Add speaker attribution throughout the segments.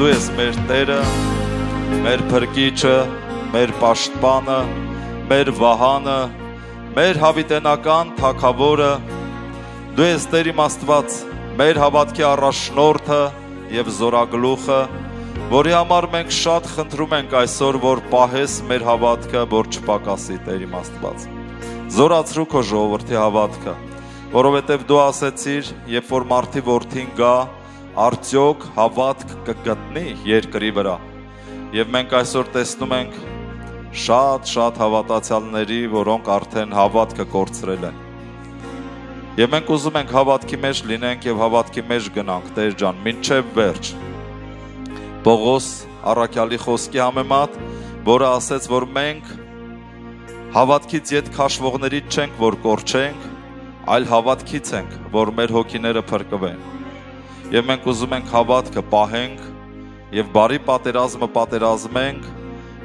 Speaker 1: դու ես մեր Տերը, մեր Փրկիչը, մեր Պաշտպանը, մեր Վահանը, մեր հավիտենական Թագավորը, դու ես Տեր իմ Աստված, մեր հավատքի առաջնորդը եւ զորագլուխը, որի համար մենք շատ խնդրում ենք այսօր, որ պահես մեր հավատքը, որ չպակասի Տեր իմ Աստված։ Զորացրու քո ժողովրդի հավատքը, որովհետեւ դու ասեցիր, երբ որ մարդի որդին գա, որ արդյոք հավատք կգտնի երկրի վրա։ Եվ մենք այսօր տեսնում ենք շատ-շատ հավատացյալների, որոնք արդեն հավատքը կորցրել են։ Եվ մենք ուզում ենք հավատքի մեջ լինենք եւ հավատքի մեջ գնանք, Տեր ջան, ինչեւ վերջ։ Պողոս Արաքյալի խոսքի համեմատ, որը ասաց, որ մենք հավատքից իդ քաշվողներից չենք, որ կորչենք, այլ հավատքից ենք, որ մեր հոգիները փրկվեն։ Եվ մենք ուզում ենք հավատքը պահենք եւ բարի պատերազմը պատերազմենք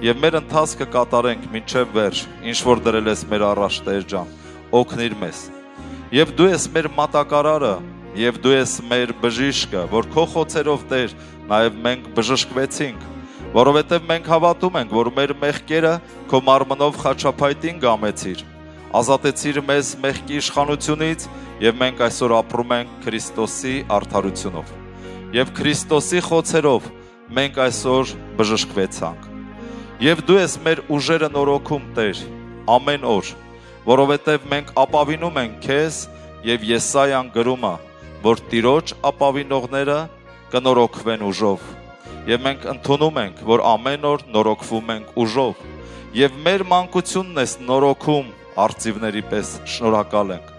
Speaker 1: եւ մեր ընթացքը կատարենք մինչեւ վերջ, ինչ որ դրել ես մեր առաջ Տեր ջան, օգնիր մեզ։ Եվ դու ես մեր մատակարարը, եւ դու ես մեր բժիշկը, որ քո խոցերով Տեր, նաեւ մենք բժշկվեցինք, որովհետեւ մենք հավատում ենք, որ մեր մեղքերը քո մարմնով խաչապայտին գամեցիր ազատեցիր մեզ մեղքի իշխանությունից եւ մենք այսօր ապրում ենք Քրիստոսի արդարությունով։ Եվ Քրիստոսի խոցերով մենք այսօր բժշկվեցանք։ Եվ դու ես մեր ուժերը նորոգում, Տեր, ամեն օր, որովհետև մենք ապավինում ենք քեզ եւ Եսայան գրումը, որ Տիրոջ ապավինողները կնորոգվեն ուժով։ Եվ մենք ընդունում ենք, որ ամեն օր նորոգվում ենք ուժով։ Եվ մեր մանկությունն ես նորոգում արծիվների պես շնորհակալ ենք։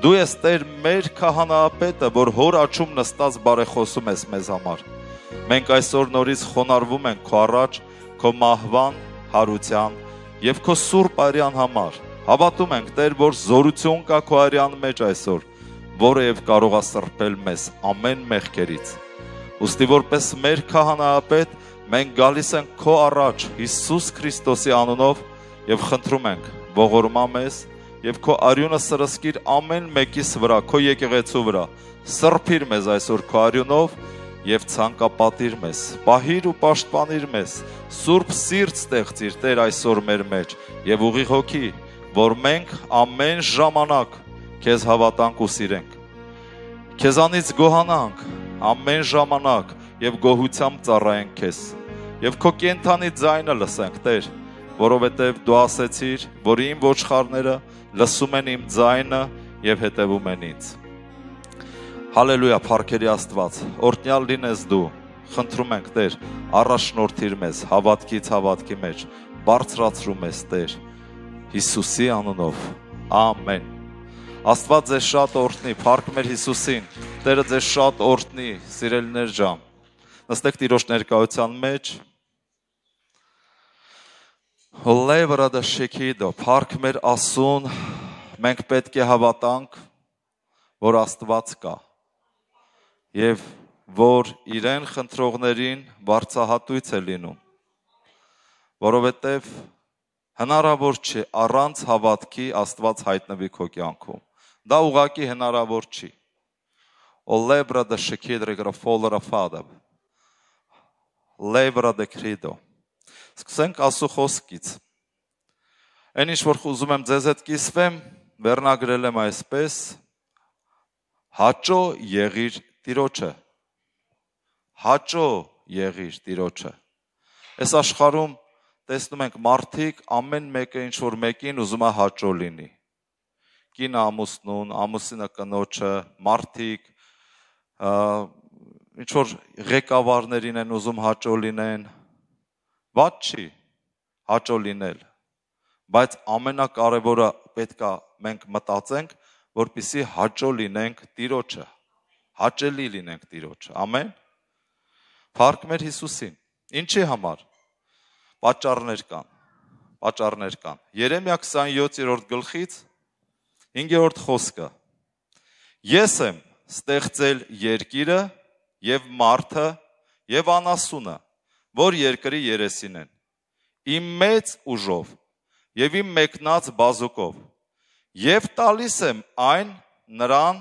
Speaker 1: Դու ես Տեր մեր քահանապետը, որ հոր աչում նստած բարեխոսում ես մեզ համար։ Մենք այսօր նորից խոնարհվում ենք քո առաջ, քո մահվան, հարության եւ քո սուրբ արյան համար։ Հավատում ենք Տեր, որ զորություն կա քո արյան մեջ այսօր, որը եւ կարող է սրբել մեզ ամեն մեղքերից։ Ոստի որպես մեր քահանապետ, մենք գալիս ենք քո առաջ Հիսուս Քրիստոսի անունով եւ խնդրում ենք ողորմա մեզ եւ քո արյունը սրսկիր ամեն մեկիս վրա, քո եկեղեցու վրա։ Սրբիր մեզ այսօր քո արյունով եւ ցանկապատիր մեզ։ Պահիր ու պաշտպանիր մեզ։ Սուրբ սիրտ ստեղծիր Տեր այսօր մեր մեջ եւ ուղի հոգի, որ մենք ամեն ժամանակ քեզ հավատանք ու սիրենք։ Քեզանից գոհանանք ամեն ժամանակ եւ գոհությամբ ծառայենք քեզ։ Եվ քո կենթանի ձայնը լսենք, Տեր, որովհետև դու ասեցիր, որ իմ ոչխարները լսում են իմ ձայնը եւ հետևում են ինձ։ Հալելույա, Փարքերի Աստված, օրհնյալ լինես դու։ Խնդրում ենք Տեր, առաջնորդիր մեզ հավատքից հավատքի մեջ, բարձրացրու մեզ Տեր։ Հիսուսի անունով։ Ամեն։ Աստված ձեզ շատ օրհնի, Փարք մեր Հիսուսին։ Տերը ձեզ շատ օրհնի, սիրելիներ ջան։ Նստեք Տիրոջ ներկայության մեջ Լեվրադա շեքիդո, փառք մեր Աստուն, մենք պետք է հավատանք, որ Աստված կա։ Եվ որ իրեն խնդրողներին բարձահատույց է լինում։ Որովհետև հնարավոր չէ առանց հավատքի Աստված հայտնվի քո կյանքում։ Դա ուղղակի հնարավոր չի։ Օլեբրադա շեքիդրե գրաֆոլրա ֆադա։ Լեբրադա քրիդո Սկսենք Աստծո խոսքից։ Այն ինչ որ ուզում եմ ձեզ հետ կիսվեմ, վերնագրել եմ այսպես. Հաճո եղիր Տիրոջը։ Հաճո եղիր Տիրոջը։ Այս աշխարհում տեսնում ենք մարդիկ ամեն մեկը ինչ որ մեկին ուզում է հաճո լինի։ Կին ամուսնուն, ամուսինը կնոջը, մարդիկ ինչ որ ղեկավարներին են ուզում հաճո լինեն, Ված չի հաճո լինել, բայց ամենակարևորը պետքա մենք մտածենք, որpիսի հաճո լինենք Տիրոջը, հաճելի լինենք Տիրոջը։ Ամեն։ Փառք մեր Հիսուսին։ Ինչի համար։ Պաճառներ կան։ Պաճառներ կան։ Երեմիա 27-րդ գլխից 5-րդ խոսքը։ Ես եմ ստեղծել երկիրը եւ մարդը եւ անասունը որ երկրի երեսին են։ Իմ մեծ ուժով եւ իմ մեկնած բազուկով եւ տալիս եմ այն նրան,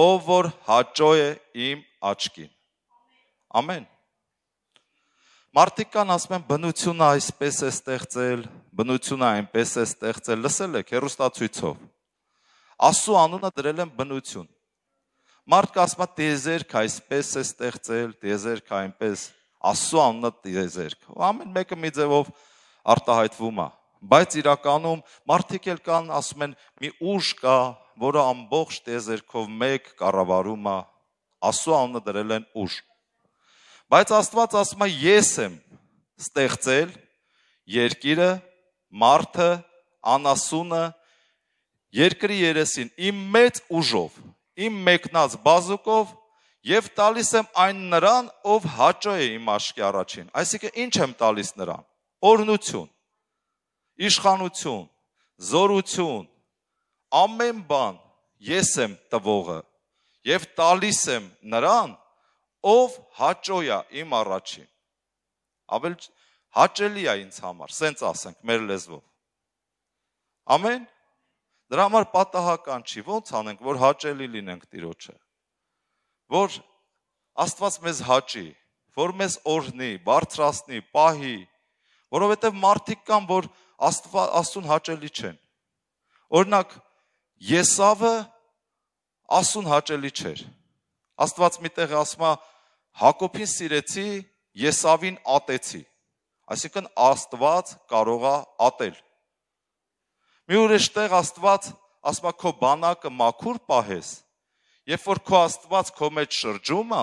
Speaker 1: ով որ հաճո է իմ աչքին։ Ամեն։ Մարդիկ կան ասում են բնությունը այսպես է ստեղծել, բնությունը այնպես է ստեղծել, լսել եք հերոստացույցով։ Աստու անունը դրել են բնություն։ Մարդը ասում է տեզերք այսպես է ստեղծել, տեզերք այնպես։ Աստծո անունը տիեզերք։ Ու ամեն մեկը մի ձևով արտահայտվում է, բայց իրականում մարդիկ էլ կան, ասում են, մի ուժ կա, որը ամբողջ տիեզերքով մեկ կառավարում է։ Աստծո անունը դրել են ուժ։ Բայց Աստված ասում է, ես եմ ստեղծել երկիրը, մարդը, անասունը, երկրի երեսին իմ մեծ ուժով, իմ մեկնած բազուկով եւ տալիս եմ այն նրան, ով հաճո է իմ աշկի առաջին։ Այսինքն ինչ եմ տալիս նրան։ Օրնություն, իշխանություն, զորություն, ամեն բան ես եմ տվողը եւ տալիս եմ նրան, ով հաճոյա իմ առաջին։ Ավել հաճելի է ինձ համար, սենց ասենք մեր լեզվով։ Ամեն դրա համար պատահական չի ոնց անենք որ հաճելի լինենք Տիրոջը որ Աստված մեզ հաճի, որ մեզ օրհնի, բարձրացնի, պահի, որովհետև մարդիկ կան, որ Աստված Աստուն հաճելի չեն։ Օրինակ Եսավը Աստուն հաճելի չէր։ Աստված միտեղ ասում է Հակոբին սիրեցի, Եսավին ատեցի։ Այսինքն Աստված կարող է ատել։ Մի ուրիշ տեղ Աստված ասում է քո բանակը մաքուր պահես, Երբ որ քո Աստված քո մեջ շրջում է,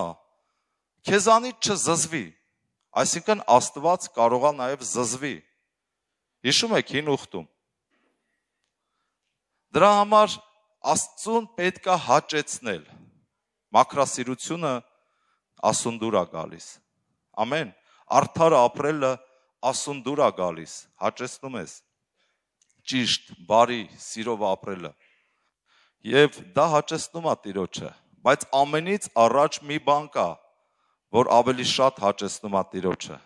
Speaker 1: քեզանից չզզվի։ Այսինքն Աստված կարողա նաև զզվի։ Հիշում եք հին ուխտում։ Դրա համար Աստծուն պետքա հաճեցնել։ Մաքրասիրությունը ասունդուր է գալիս։ Ամեն արդար ապրելը ասունդուր է գալիս, հաճեցնում ես։ Ճիշտ, բարի, սիրով ապրելը եւ դա հաճեցնում է Տիրոջը, բայց ամենից առաջ մի բան կա, որ ավելի շատ հաճեցնում է Տիրոջը։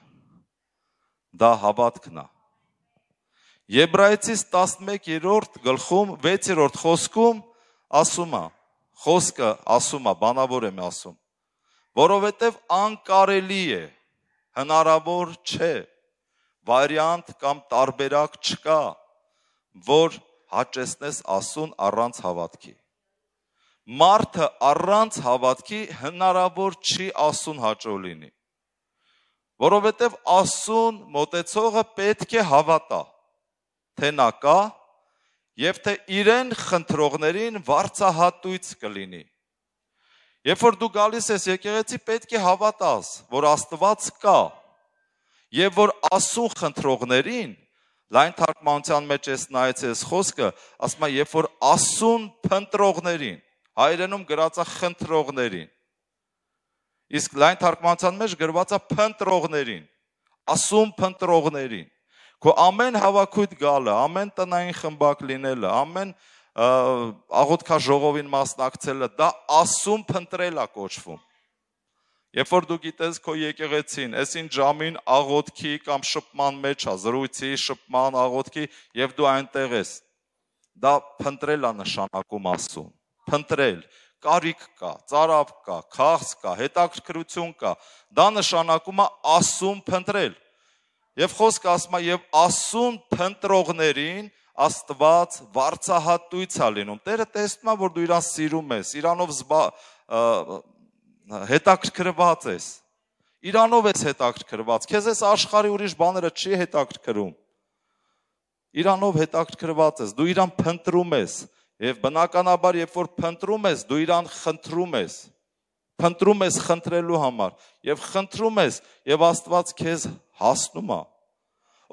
Speaker 1: Դա հավատքն է։ Եբրայեցիս 11-րդ գլխում 6-րդ խոսքում ասում է, խոսքը ասում է, բանավոր եմ ասում, որովհետև անկարելի է, հնարավոր չէ, վարիանտ կամ տարբերակ չկա, որ հաճեսնես Աստուն առանց հավատքի։ Մարդը առանց հավատքի հնարավոր չի Աստուն հաճո լինի։ Որովհետև Աստուն մտեցողը պետք է հավատա, թե նա կա եւ թե իրեն խնդրողներին վարծահատույց կլինի։ Երբ որ դու գալիս ես եկեղեցի, պետք է հավատաս, որ Աստված կա եւ որ Աստուն խնդրողներին Լայն թարգմանության մեջ ես նայեց այս խոսքը, ասում է, երբ որ ասուն փնտրողներին, հայերենում գրած է խնդրողներին։ Իսկ լայն թարգմանության մեջ գրված է փնտրողներին, ասուն փնտրողներին։ Քո ամեն հավաքույթ գալը, ամեն տնային խմբակ լինելը, ամեն աղոթքա ժողովին մասնակցելը, դա ասում փնտրելա կոչվում։ Երբ որ դու գիտես քո եկեղեցին, այսին ժամին աղոթքի կամ շփման մեջ է, զրույցի, շփման, աղոթքի եւ դու այնտեղ ես։ Դա փնտրել է նշանակում ասում։ Փնտրել, կարիք կա, ծարավ կա, քաղց կա, հետաքրքրություն կա։ Դա նշանակում է ասում փնտրել։ Եվ խոսքը ասում է եւ ասում փնտրողներին Աստված վարцահատույց է լինում։ Տերը տեսնում է, որ դու իրան սիրում ես, իրանով զբա հետաքրքրված ես։ Իրանով ես հետաքրքրված։ Քեզ այս աշխարհի ուրիշ բաները չի հետաքրքրում։ Իրանով հետաքրքրված ես, դու իրան փնտրում ես, եւ բնականաբար երբ որ փնտրում ես, դու իրան խնդրում ես։ Փնտրում ես խնդրելու համար եւ խնդրում ես եւ Աստված քեզ հասնում է։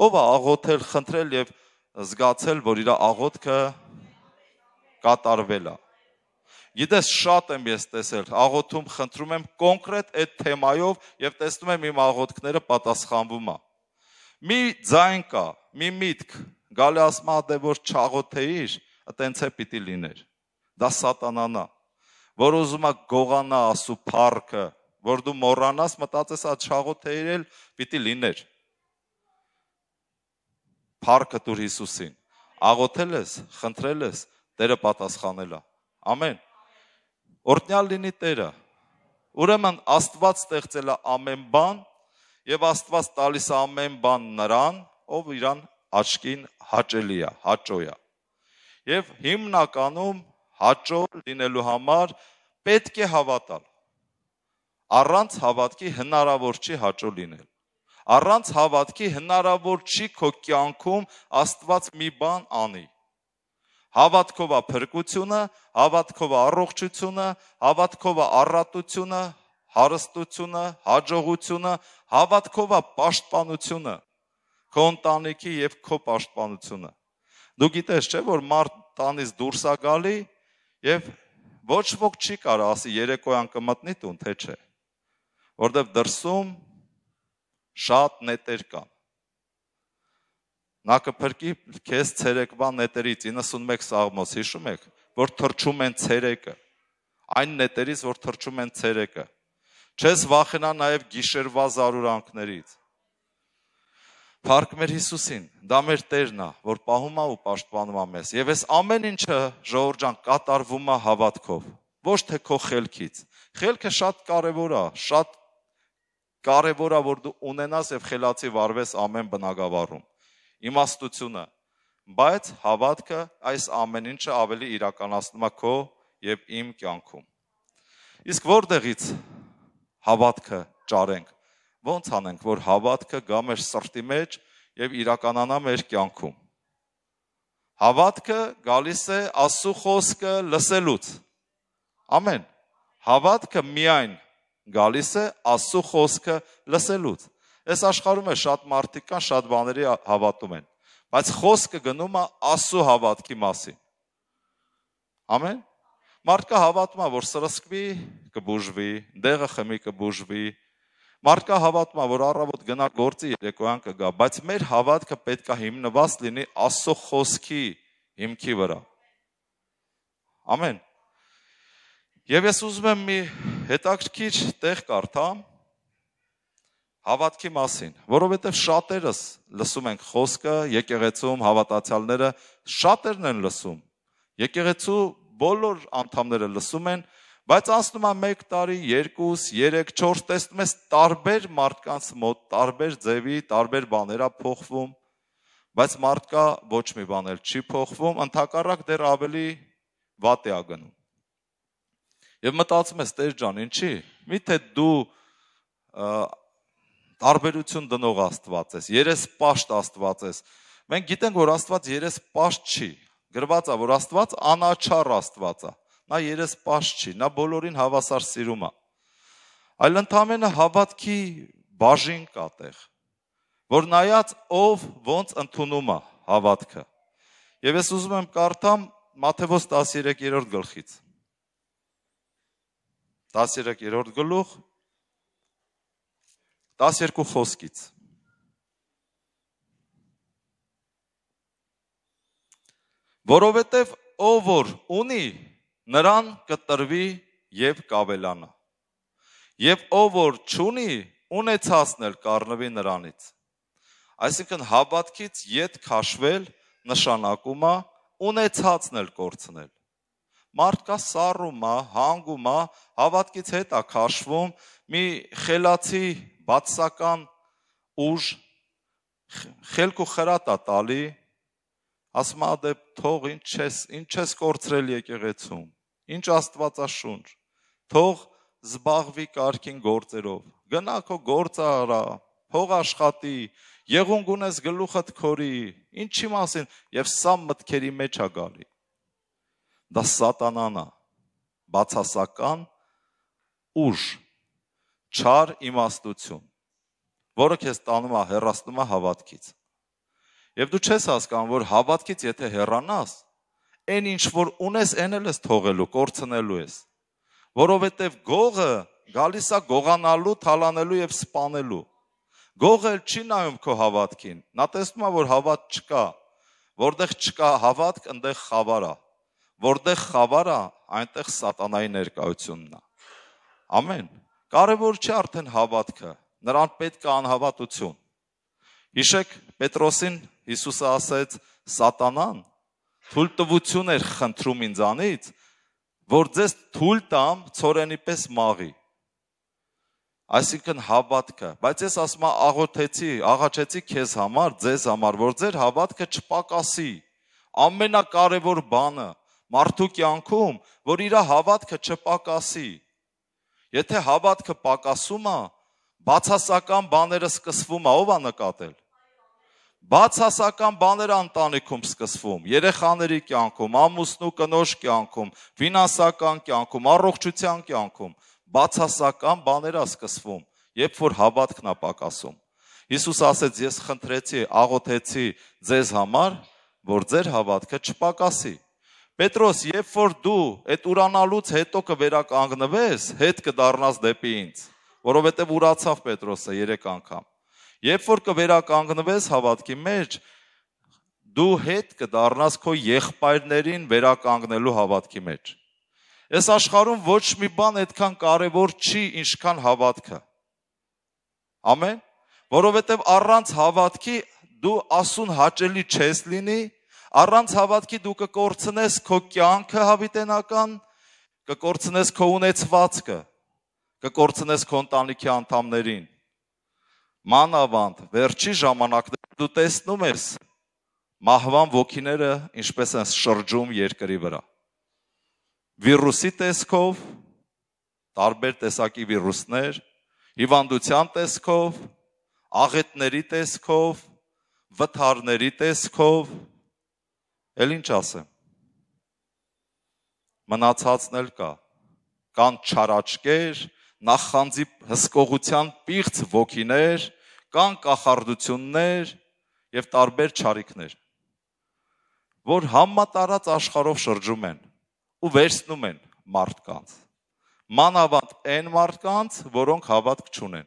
Speaker 1: Ո՞վ է աղոթել, խնդրել եւ զգացել, որ իր աղոթքը կատարվել է։ Գիտես, շատ եմ ես տեսել, աղոթում խնդրում եմ կոնկրետ այդ թեմայով եւ տեսնում եմ իմ աղոթքները պատասխանվում է։ Մի ձայն կա, մի միտք, գալի ասում է, դե որ չաղոթեիր, այտենց է պիտի լիներ։ Դա սատանան է, որ ուզում է գողանա ասու փառքը, որ դու մոռանաս, մտածես, այդ չաղոթեիր էլ պիտի լիներ։ Փառքը դուր Հիսուսին աղոթել ես, խնդրել ես, Տերը պատասխանելա։ Ամեն օրտնյալ լինի Տերը։ Ուրեմն Աստված ստեղծել է ամեն բան եւ Աստված տալիս է ամեն բան նրան, ով իրան աչքին հաճելի է, հաճո է։ Եվ հիմնականում հաճո լինելու համար պետք է հավատալ։ Առանց հավատքի հնարավոր չի հաճո լինել։ Առանց հավատքի հնարավոր չի քո կյանքում Աստված մի բան անի։ Հավատքով է փրկությունը, հավատքով է առողջությունը, հավատքով է առատությունը, հարստությունը, հաջողությունը, հավատքով է պաշտպանությունը, քո ընտանիքի եւ քո պաշտպանությունը։ Դու գիտես, չէ՞, որ մարդ տանից դուրս է գալի եւ ոչ ոք չի կարող ասի երեկոյան կմտնի տուն, թե չէ։ Որտեւ դրսում շատ նետեր կան։ Նա կփրկի քեզ ցերեկվա նետերից 91 սաղմոս, հիշում եք, որ թրջում են ցերեկը։ Այն նետերից, որ թրջում են ցերեկը։ Չես վախենա նաև գիշերվա զարուրանքներից։ Փառք մեր Հիսուսին, դա մեր Տերն է, որ պահում է ու պաշտպանում է մեզ։ Եվ այս ամեն ինչը ժողովուրդ ջան կատարվում է հավատքով, ոչ թե քո խելքից։ Խելքը շատ կարևոր է, շատ կարևոր է որ դու ունենաս եւ խելացի վարվես ամեն բնակավարում իմաստությունը, բայց հավատքը այս ամեն ինչը ավելի իրականացնում է քո եւ իմ կյանքում։ Իսկ որտեղից հավատքը ճարենք։ Ոնց անենք, որ հավատքը գա մեր սրտի մեջ եւ իրականանա մեր կյանքում։ Հավատքը գալիս է Աստծո խոսքը լսելուց։ Ամեն։ Հավատքը միայն գալիս է Աստծո խոսքը լսելուց։ Այս աշխարհում է շատ մարդիկ կան, շատ բաների հավատում են, բայց խոսքը գնում է Աստծո հավատքի մասին։ Ամեն։ Մարդկա հավատում է, որ սրսկվի, կբուժվի, դեղը խմի, կբուժվի։ Մարդկա հավատում է, որ առավոտ գնա գործի, երեկոյան կգա, բայց մեր հավատքը պետք է հիմնված լինի Աստծո խոսքի հիմքի վրա։ Ամեն։ Եվ ես ուզում եմ մի հետաքրքիր տեղ կարդամ հավատքի մասին, որովհետև շատերս լսում ենք խոսքը եկեղեցում հավատացյալները շատերն են լսում։ Եկեղեցու բոլոր անդամները լսում են, բայց անցնում է 1 տարի, 2, 3, 4 տեսնում ես տարբեր մարդկանց մոտ, տարբեր ձևի, տարբեր բաներ է փոխվում, բայց մարդկա ոչ մի բան էլ չի փոխվում, ընդհակառակ դեռ ավելի վատ է ագնում։ Եվ մտածում ես, Տեր ջան, ինչի՞։ Միթե դու Արբերություն դնող Աստված ես, երեսպաշտ Աստված ես։ Մենք գիտենք, որ Աստված երեսպաշտ չի։ Գրված է, որ Աստված անաչառ Աստված է։ Նա երեսպաշտ չի, նա բոլորին հավասար սիրում է։ Այլ ընդամենը հավատքի բաժին կա տեղ, որ նայած ով ոնց ընդունում է հավատքը։ Եվ ես ուզում եմ կարդամ Մատթեոս 13-րդ գլխից 13-րդ գլուխ 12 խոսքից։ Որովհետև ով որ ունի, նրան կտրվի եւ կավելանա։ Եվ ով որ չունի, ունեցածն էլ կառնվի նրանից։ Այսինքն հավատքից յետ քաշվել նշանակում է ունեցածն էլ կորցնել։ Մարդկա սառում է, հանգում է, հավատքից հետ է քաշվում, մի խելացի բացական ուժ խելք ու խրատ է տալի, ասում է դե թող ինչ ես, ինչ ես կորցրել եկեղեցում, ինչ աստվածաշունչ, թող զբաղվի կարքին գործերով, գնա քո գործը արա, փող աշխատի, եղունգ ունես գլուխդ քորի, ինչի մասին, եւ սա մտքերի մեջ է գալի։ Դա սատանան է, բացասական ուժ չար իմաստություն, որը քեզ տանում է հեռացնում է հավատքից։ Եվ դու չես հասկանում, որ հավատքից եթե հեռանաս, այն ինչ որ ունես, այն էլ ես թողելու, կորցնելու ես։ Որովհետև գողը գալիս է գողանալու, թալանելու եւ սպանելու։ Գողը չի նայում քո հավատքին։ Նա տեսնում է, որ հավատ չկա։ Որտեղ չկա հավատք, այնտեղ խավար է։ Որտեղ խավար է, այնտեղ սատանայի ներկայությունն է։ Ամեն։ Կարևոր չէ արդեն հավատքը, նրան պետք է անհավատություն։ Հիշեք Պետրոսին Հիսուսը ասեց Սատանան թույլ տվություն էր խնդրում ինձանից, որ ձեզ թույլ տամ ծորենի պես մաղի։ Այսինքն հավատքը, բայց ես ասում եմ աղոթեցի, աղաչեցի քեզ համար, ձեզ համար, որ ձեր հավատքը չպակասի։ Ամենակարևոր բանը մարդու կյանքում, որ իր հավատքը չպակասի։ չպակասի Եթե հավատքը պակասում է, բացասական բաները սկսվում է, ով է նկատել։ Բացասական բաները ընտանիքում սկսվում, երեխաների կյանքում, ամուսնու կնոջ կյանքում, ֆինանսական կյանքում, առողջության կյանքում, բացասական բաներ է սկսվում, երբ որ հավատքն է պակասում։ Հիսուս ասեց. Ես խնդրեցի, աղոթեցի ձեզ համար, որ ձեր հավատքը չպակասի։ Պետրոս, երբ որ դու այդ ուրանալուց հետո կվերականգնվես, հետ կդառնաս դեպի ինձ, որովհետև ուրացավ Պետրոսը 3 անգամ։ Երբ որ կվերականգնվես հավատքի մեջ, դու հետ կդառնաս քո եղբայրներին վերականգնելու հավատքի մեջ։ Այս աշխարհում ոչ մի բան այդքան կարևոր չի, ինչքան հավատքը։ Ամեն, որովհետև առանց հավատքի դու ասուն հաճելի չես լինի, Առանց հավատքի դու կկորցնես քո կյանքը հավիտենական, կկորցնես քո ունեցվածքը, կկորցնես քո ընտանիքի անդամներին։ Մանավանդ վերջի ժամանակներում դու տեսնում ես մահվան ոգիները ինչպես են շրջում երկրի վրա։ Վիրուսի տեսքով, տարբեր տեսակի վիրուսներ, հիվանդության տեսքով, աղետների տեսքով, վթարների տեսքով, Էլ ինչ ասեմ։ Մնացածն էլ կա։ Կան չարաճկեր, նախանձի հսկողության պիղծ ոգիներ, կան կախարդություններ եւ տարբեր ճարիքներ, որ համատարած աշխարհով շրջում են ու վերցնում են մարդկանց։ Մանավանդ այն մարդկանց, որոնք հավատք չունեն։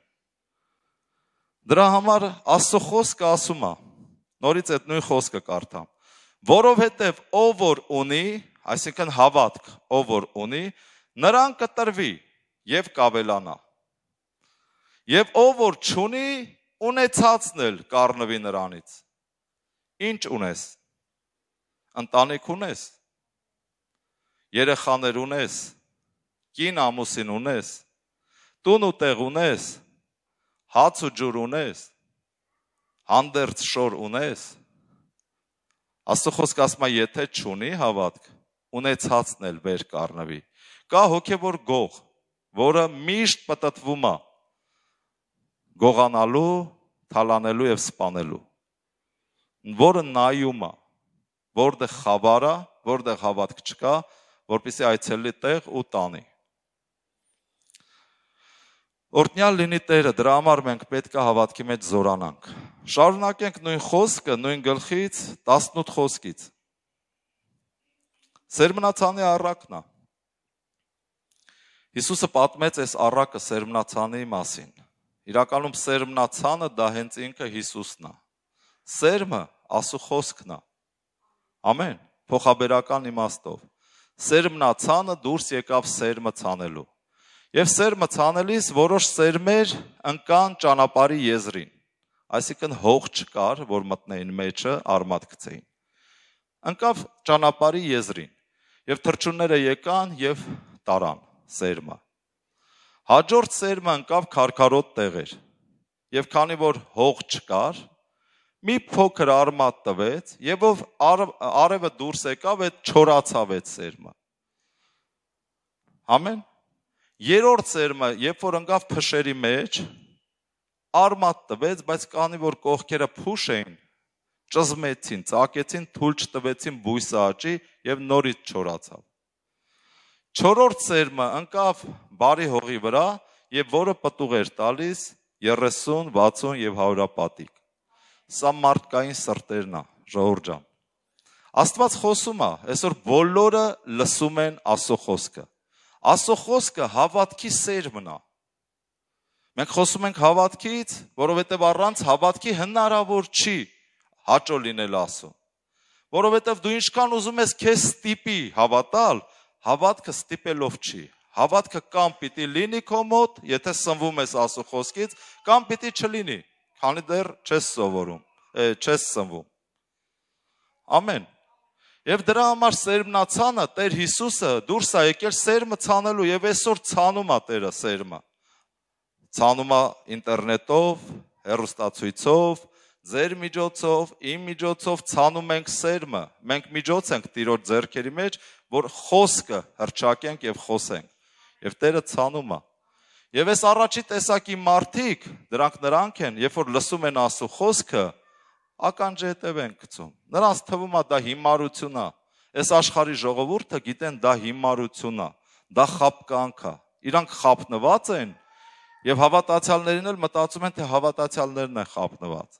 Speaker 1: Դրա համար Աստծո խոսքը ասում է, նորից այդ նույն խոսքը կարդամ։ Որովհետև ով որ ունի, այսինքն հավատք, ով որ ունի, նրան կտրվի եւ կավելանա։ Եվ ով որ չունի, ունեցածն էլ կառնվի նրանից։ Ինչ ունես։ Ընտանիք ունես։ Երեխաներ ունես։ Կին ամուսին ունես։ Տուն ու տեղ ունես։ Հաց ու ջուր ունես։ Հանդերձ շոր ունես Աստծո խոսքը ասում է, եթե չունի հավատք, ունեցածն էլ վեր կառնվի։ Կա հոգևոր գող, որը միշտ պատտվում է գողանալու, թալանելու եւ սպանելու, որը նայում է, որտեղ խավար է, որտեղ հավատք չկա, որպիսի այցելի տեղ ու տանի։ Օրտնյալ լինի Տերը, դրա համար մենք պետք է հավատքի մեջ զորանանք։ Շարունակենք նույն խոսքը, նույն գլխից 18 խոսքից։ Սերմնացանի առակնա։ Հիսուսը պատմեց այս առակը սերմնացանի մասին։ Իրականում սերմնացանը դա հենց ինքը Հիսուսն է։ Սերմը ասու խոսքն է։ Ամեն, փոխաբերական իմաստով։ Սերմնացանը դուրս եկավ սերմը ցանելու։ Եվ սերմը ցանելիս որոշ սերմեր ընկան ճանապարհի եզրին այսինքն հող չկար, որ մտնեին մեջը, արմատ գցեին։ Անկավ ճանապարհի եզրին եւ թրջունները եկան եւ տարան սերմը։ Հաջորդ սերմը անկավ քարքարոտ տեղեր։ Եվ քանի որ հող չկար, մի փոքր արմատ տվեց եւ ով արևը դուրս եկավ, այդ չորացավ այդ սերմը։ Ամեն։ Երորդ սերմը, երբ որ անկավ փշերի մեջ, արմատ տվեց, բայց քանի որ կողքերը փուշ էին, ճզմեցին, ծակեցին, թույլ չտվեցին բույսը աճի եւ նորից չորացավ։ Չորրորդ սերմը ընկավ բարի հողի վրա եւ որը պտուղ էր տալիս 30, 60 եւ 100 պատիկ։ Սա մարդկային սրտերն է, ժողովուրդ ջան։ Աստված խոսում է, այսօր բոլորը լսում են Աստծո խոսքը։ Աստծո խոսքը հավատքի սերմն է։ Մենք խոսում ենք հավատքից, որովհետև առանց հավատքի հնարավոր չի հաճո լինել Աստծո։ Որովհետև դու ինչքան ուզում ես քեզ ստիպի հավատալ, հավատքը ստիպելով չի։ Հավատքը կամ պիտի լինի քո մոտ, եթե սնվում ես Աստծո խոսքից, կամ պիտի չլինի, քանի դեռ չես սովորում, չես սնվում։ Ամեն։ Եվ դրա համար սերմնացանը Տեր Հիսուսը դուրս է եկել սերմը ցանելու եւ այսօր ցանում է Տերը սերմը ցանումա ինտերնետով, հեռուստացույցով, ձեր միջոցով, իմ միջոցով ցանում ենք սերմը։ Մենք միջոց ենք Տիրոջ ձեռքերի մեջ, որ խոսքը հրճակենք եւ խոսենք։ Եվ Տերը ցանում է։ Եվ այս առաջի տեսակի մարդիկ, դրանք նրանք են, երբ որ լսում են Աստու խոսքը, ականջ հետևեն գցում։ Նրանց թվում է դա հիմարություն է։ Այս աշխարհի ժողովուրդը գիտեն դա հիմարություն է, դա խապկանք է։ Իրանք խապնված են, են Եվ հավատացյալներին էլ մտածում են, թե հավատացյալներն են խապնված։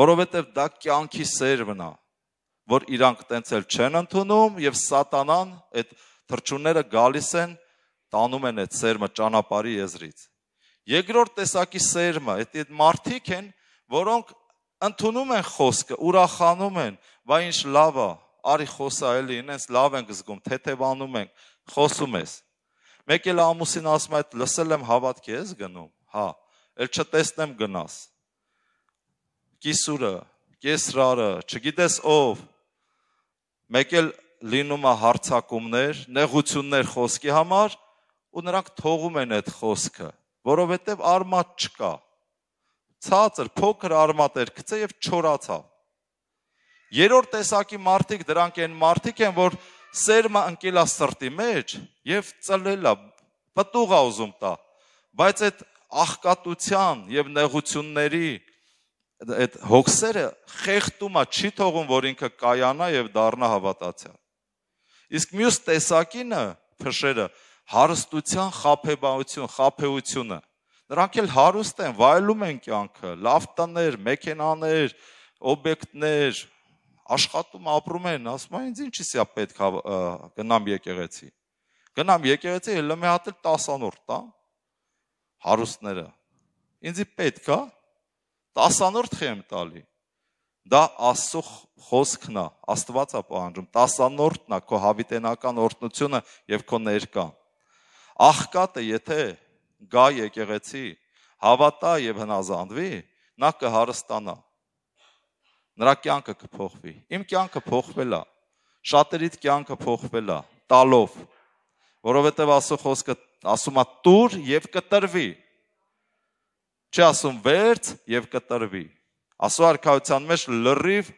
Speaker 1: Որովհետև դա կյանքի սերմն է, որ իրանք տենց էլ չեն ընդունում եւ սատանան այդ թրջունները գալիս են, տանում են այդ սերմը ճանապարհի եզրից։ Երկրորդ տեսակի սերմը, այդ այդ մարդիկ են, որոնք ընդունում են խոսքը, ուրախանում են, վայ ինչ լավ է, արի խոսա էլի, ինձ լավ ենք զգում, թեթևանում ենք, խոսում ես։ Մեկ էլ ամուսին ասում է, լսել եմ հավատքի ես գնում։ Հա, էլ չտեսնեմ գնաս։ Կիսուրը, կեսրարը, չգիտես ով։ Մեկ էլ լինում է հարցակումներ, նեղություններ խոսքի համար ու նրանք թողում են այդ խոսքը, որովհետև արմատ չկա։ Ցածր, փոքր արմատեր գծե եւ չորացավ։ Երրորդ տեսակի մարդիկ դրանք են մարդիկ են, որ սերմը ընկելա սրտի մեջ եւ ծլելա, պտուղա ուզում տա։ Բայց այդ աղկատության եւ նեղությունների այդ հոգսերը խեղտումա, չի թողում, որ ինքը կայանա եւ դառնա հավատացյալ։ Իսկ մյուս տեսակինը փշերը հարստության խափեբայություն, խափեությունը։ Նրանք էլ հարուստ են, վայելում են կյանքը, լավ տներ, մեքենաներ, օբյեկտներ, աշխատում, ապրում են, ասում են ինձ ինչի՞ է պետք գնամ եկեղեցի։ Գնամ եկեղեցի, հենց մի հատ էլ 10-անորդ տա հա, հարուստները։ Ինձի պետք է 10-անորդ խեմ տալի։ Դա Աստծո խոսքն է, Աստված է պահանջում։ 10-անորդն է քո հավիտենական օրտնությունը եւ քո ներկան։ Աղքատը, եթե գա եկեղեցի, հավատա եւ հնազանդվի, նա կհարստանա։ Նրա կյանքը կփոխվի։ Իմ կյանքը փոխվել է։ Շատերիդ կյանքը փոխվել է տալով, որովհետև Աստծո խոսքը ասում է՝ «Տուր եւ կտրվի»։ Չի ասում՝ «Վերց եւ կտրվի»։ Աստծո արքայության մեջ լրիվ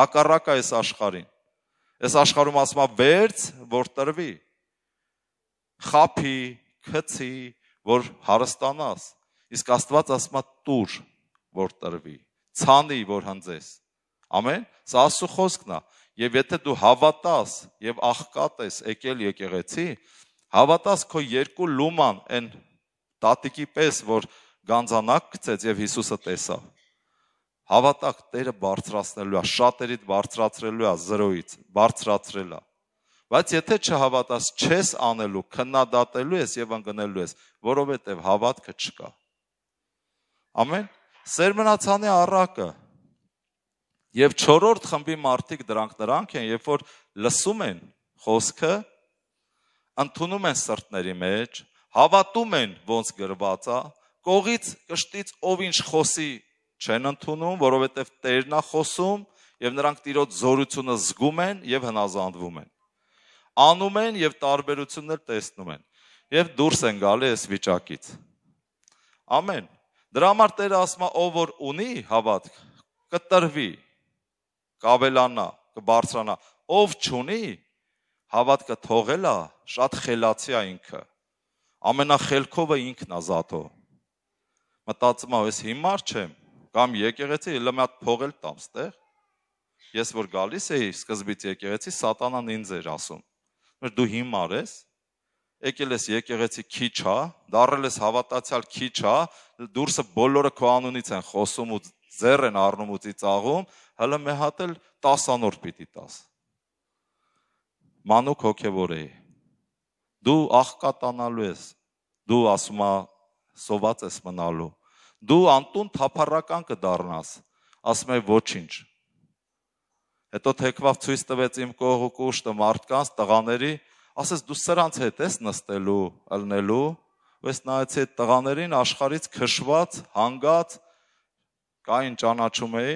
Speaker 1: հակառակ է այս աշխարհին։ Այս աշխարհում ասում է՝ «Վերց, որ տրվի»։ Խափի, քցի, որ հարստանաս։ Իսկ Աստված ասում է՝ «Տուր, որ տրվի»։ Ցանի, որ հնձես։ Ամեն, սա Աստծո խոսքն է։ Եվ եթե դու հավատաս եւ աղքատես եկել եկեղեցի, հավատաս քո երկու լուման այն տատիկի պես, որ գանձանակ գցեց եւ Հիսուսը տեսավ։ Հավատակ Տերը բարձրացնելու է, շատերիդ բարձրացրելու է զրոյից, բարձրացրել է։ Բայց եթե չհավատաս, չես անելու, քննադատելու ես եւ անգնելու ես, որովհետեւ հավատքը չկա։ Ամեն։ Սեր մնացանի առակը Եվ 4-րդ խմբի մարդիկ դրանք նրանք են, երբ որ լսում են խոսքը, ընդունում են սրտների մեջ, հավատում են ոնց գրված է, կողից կշտից ով ինչ խոսի չեն ընդունում, որովհետև Տերն է խոսում եւ նրանք Տիրոջ զորությունը զգում են եւ հնազանդվում են։ Անում են եւ տարբերություններ տեսնում են եւ դուրս են գալի այս վիճակից։ Ամեն։ Դրա համար Տերը ասում է, ով որ ունի հավատք, կտրվի, կավելանա, կբարձրանա։ Ով ճունի հավատքը թողելա, շատ խելացի է ինքը։ Ամենախելքովը ինքն է զաթո։ Մտածում ա, ես հիմար չեմ, կամ եկեղեցի լը մի հատ փողել տամ ստեղ։ Ես որ գալիս էի սկզբից եկեղեցի, սատանան ինձ էր ասում. Որ դու հիմար ես, եկել ես եկեղեցի քիչ հա, դարրել ես հավատացյալ քիչ հա, դուրսը բոլորը քո անունից են խոսում ու ձեռ են առնում ու ծիծաղում, հələ մի հատ էլ 10-անորդ պիտի 10 մանուկ հոգևոր էի դու աղկատանալու ես դու ասում ես սոված ես մնալու դու անտուն թափառական կդառնաս ասում է ոչինչ հետո թեքվավ ցույց տվեց իմ կողը կուշտը մարդկանց տղաների ասես դու սրանց հետ ես նստելու ըլնելու ես նայեց այդ տղաներին աշխարից քշված հանգած կային ճանաչում էի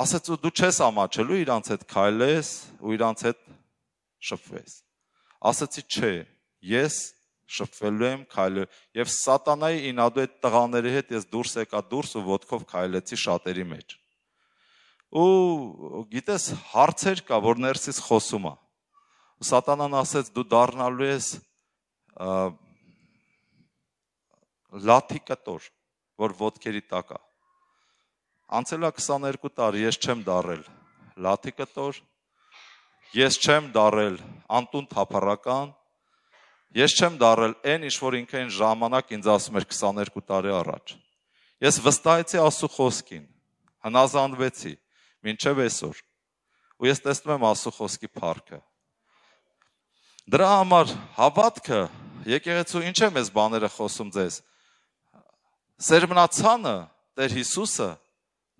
Speaker 1: ասեց ու դու չես ամաչելու իրանց հետ քայլես ու իրանց հետ շփվես ասացի չէ ես շփվելու եմ քայլը եւ սատանայի ինադու այդ տղաների հետ ես դուրս եկա դուրս ու ոդկով քայլեցի շատերի մեջ ու գիտես հարցեր կա որ ներսից խոսում է սատանան ասեց դու դառնալու ես լաթի կտոր որ ոդկերի տակ է Անցելա 22 տարի ես չեմ դարել լաթի կտոր, ես չեմ դարել Անտուն Թափառական, ես չեմ դարել այն ինչ որ ինքը այն ժամանակ ինձ ասում էր 22 տարի առաջ։ Ես վստահեցի Աստծո խոսքին, հնազանդվեցի մինչև այսօր։ Ու ես տեսնում եմ Աստծո խոսքի փառքը։ Դրա համար հավատքը եկեղեցու ինչ է մեզ բաները խոսում ձեզ։ Սերմնացանը Տեր Հիսուսը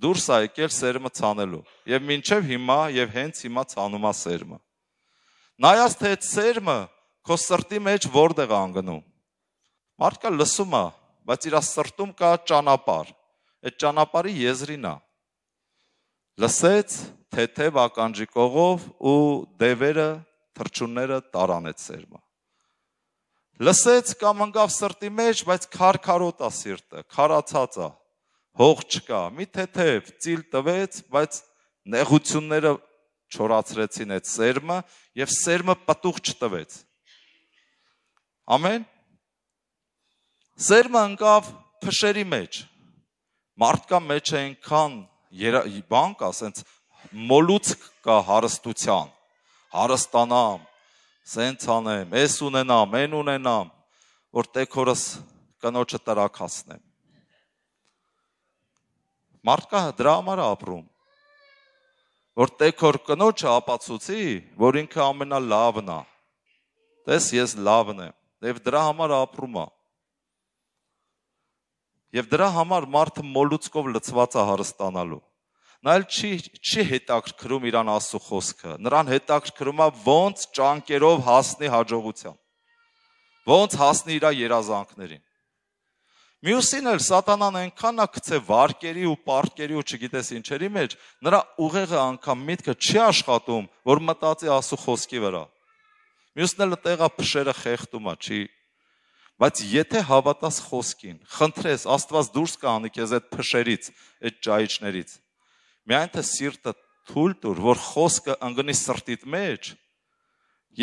Speaker 1: դուրս ա եկել սերմը ցանելու եւ մինչեւ հիմա եւ հենց հիմա ցանում ա սերմը նայած թե այդ սերմը քո սրտի մեջ որտեղ անգնում մարդկա լսում ա բայց իր սրտում կա ճանապարհ այդ ճանապարհի եզրին ա լսեց թեթև ականջիկողով ու դևերը թրջունները տարանեց սերմը լսեց կամ ընկավ սրտի մեջ բայց քարքարոտ ա սիրտը քարացած ա հող չկա։ Մի թեթև ծիլ տվեց, բայց նեղությունները չորացրեցին այդ սերմը եւ սերմը պտուղ չտվեց։ Ամեն։ Սերմը ընկավ փշերի մեջ։ Մարդկա մեջ այնքան բան կա, ասենց մոլուցք կա հարստության։ Հարստանամ, սենց անեմ, ես ունենամ, այն ունենամ, որ տեքորս կնոջը տրակացնեմ։ Մարդկա դրա համար է ապրում։ Որ տեքոր կնոջը ապացուցի, որ ինքը ամենալավն է։ Տես ես լավն եմ, եւ դրա համար ապրում է։ Եվ դրա համար մարդը մոլուցկով լծված է հարստանալու։ Նա էլ չի չի հետաքրքրում իրան Աստծո խոսքը։ Նրան հետաքրքրում է ոնց ճանկերով հասնի հաջողության։ Ոնց հասնի իր երազանքներին։ Մյուսին էլ սատանան այնքան է գցե վարկերի ու պարտկերի ու չգիտես ինչերի մեջ, նրա ուղեղը անգամ միտքը չի աշխատում, որ մտածի ասու խոսքի վրա։ Մյուսն էլ տեղա փշերը խեղտում է, չի։ Բայց եթե հավատաս խոսքին, խնդրես Աստված դուրս կանի քեզ այդ փշերից, այդ ճայիճներից։ Միայն թե սիրտը թույլ տուր, որ խոսքը ընկնի սրտիդ մեջ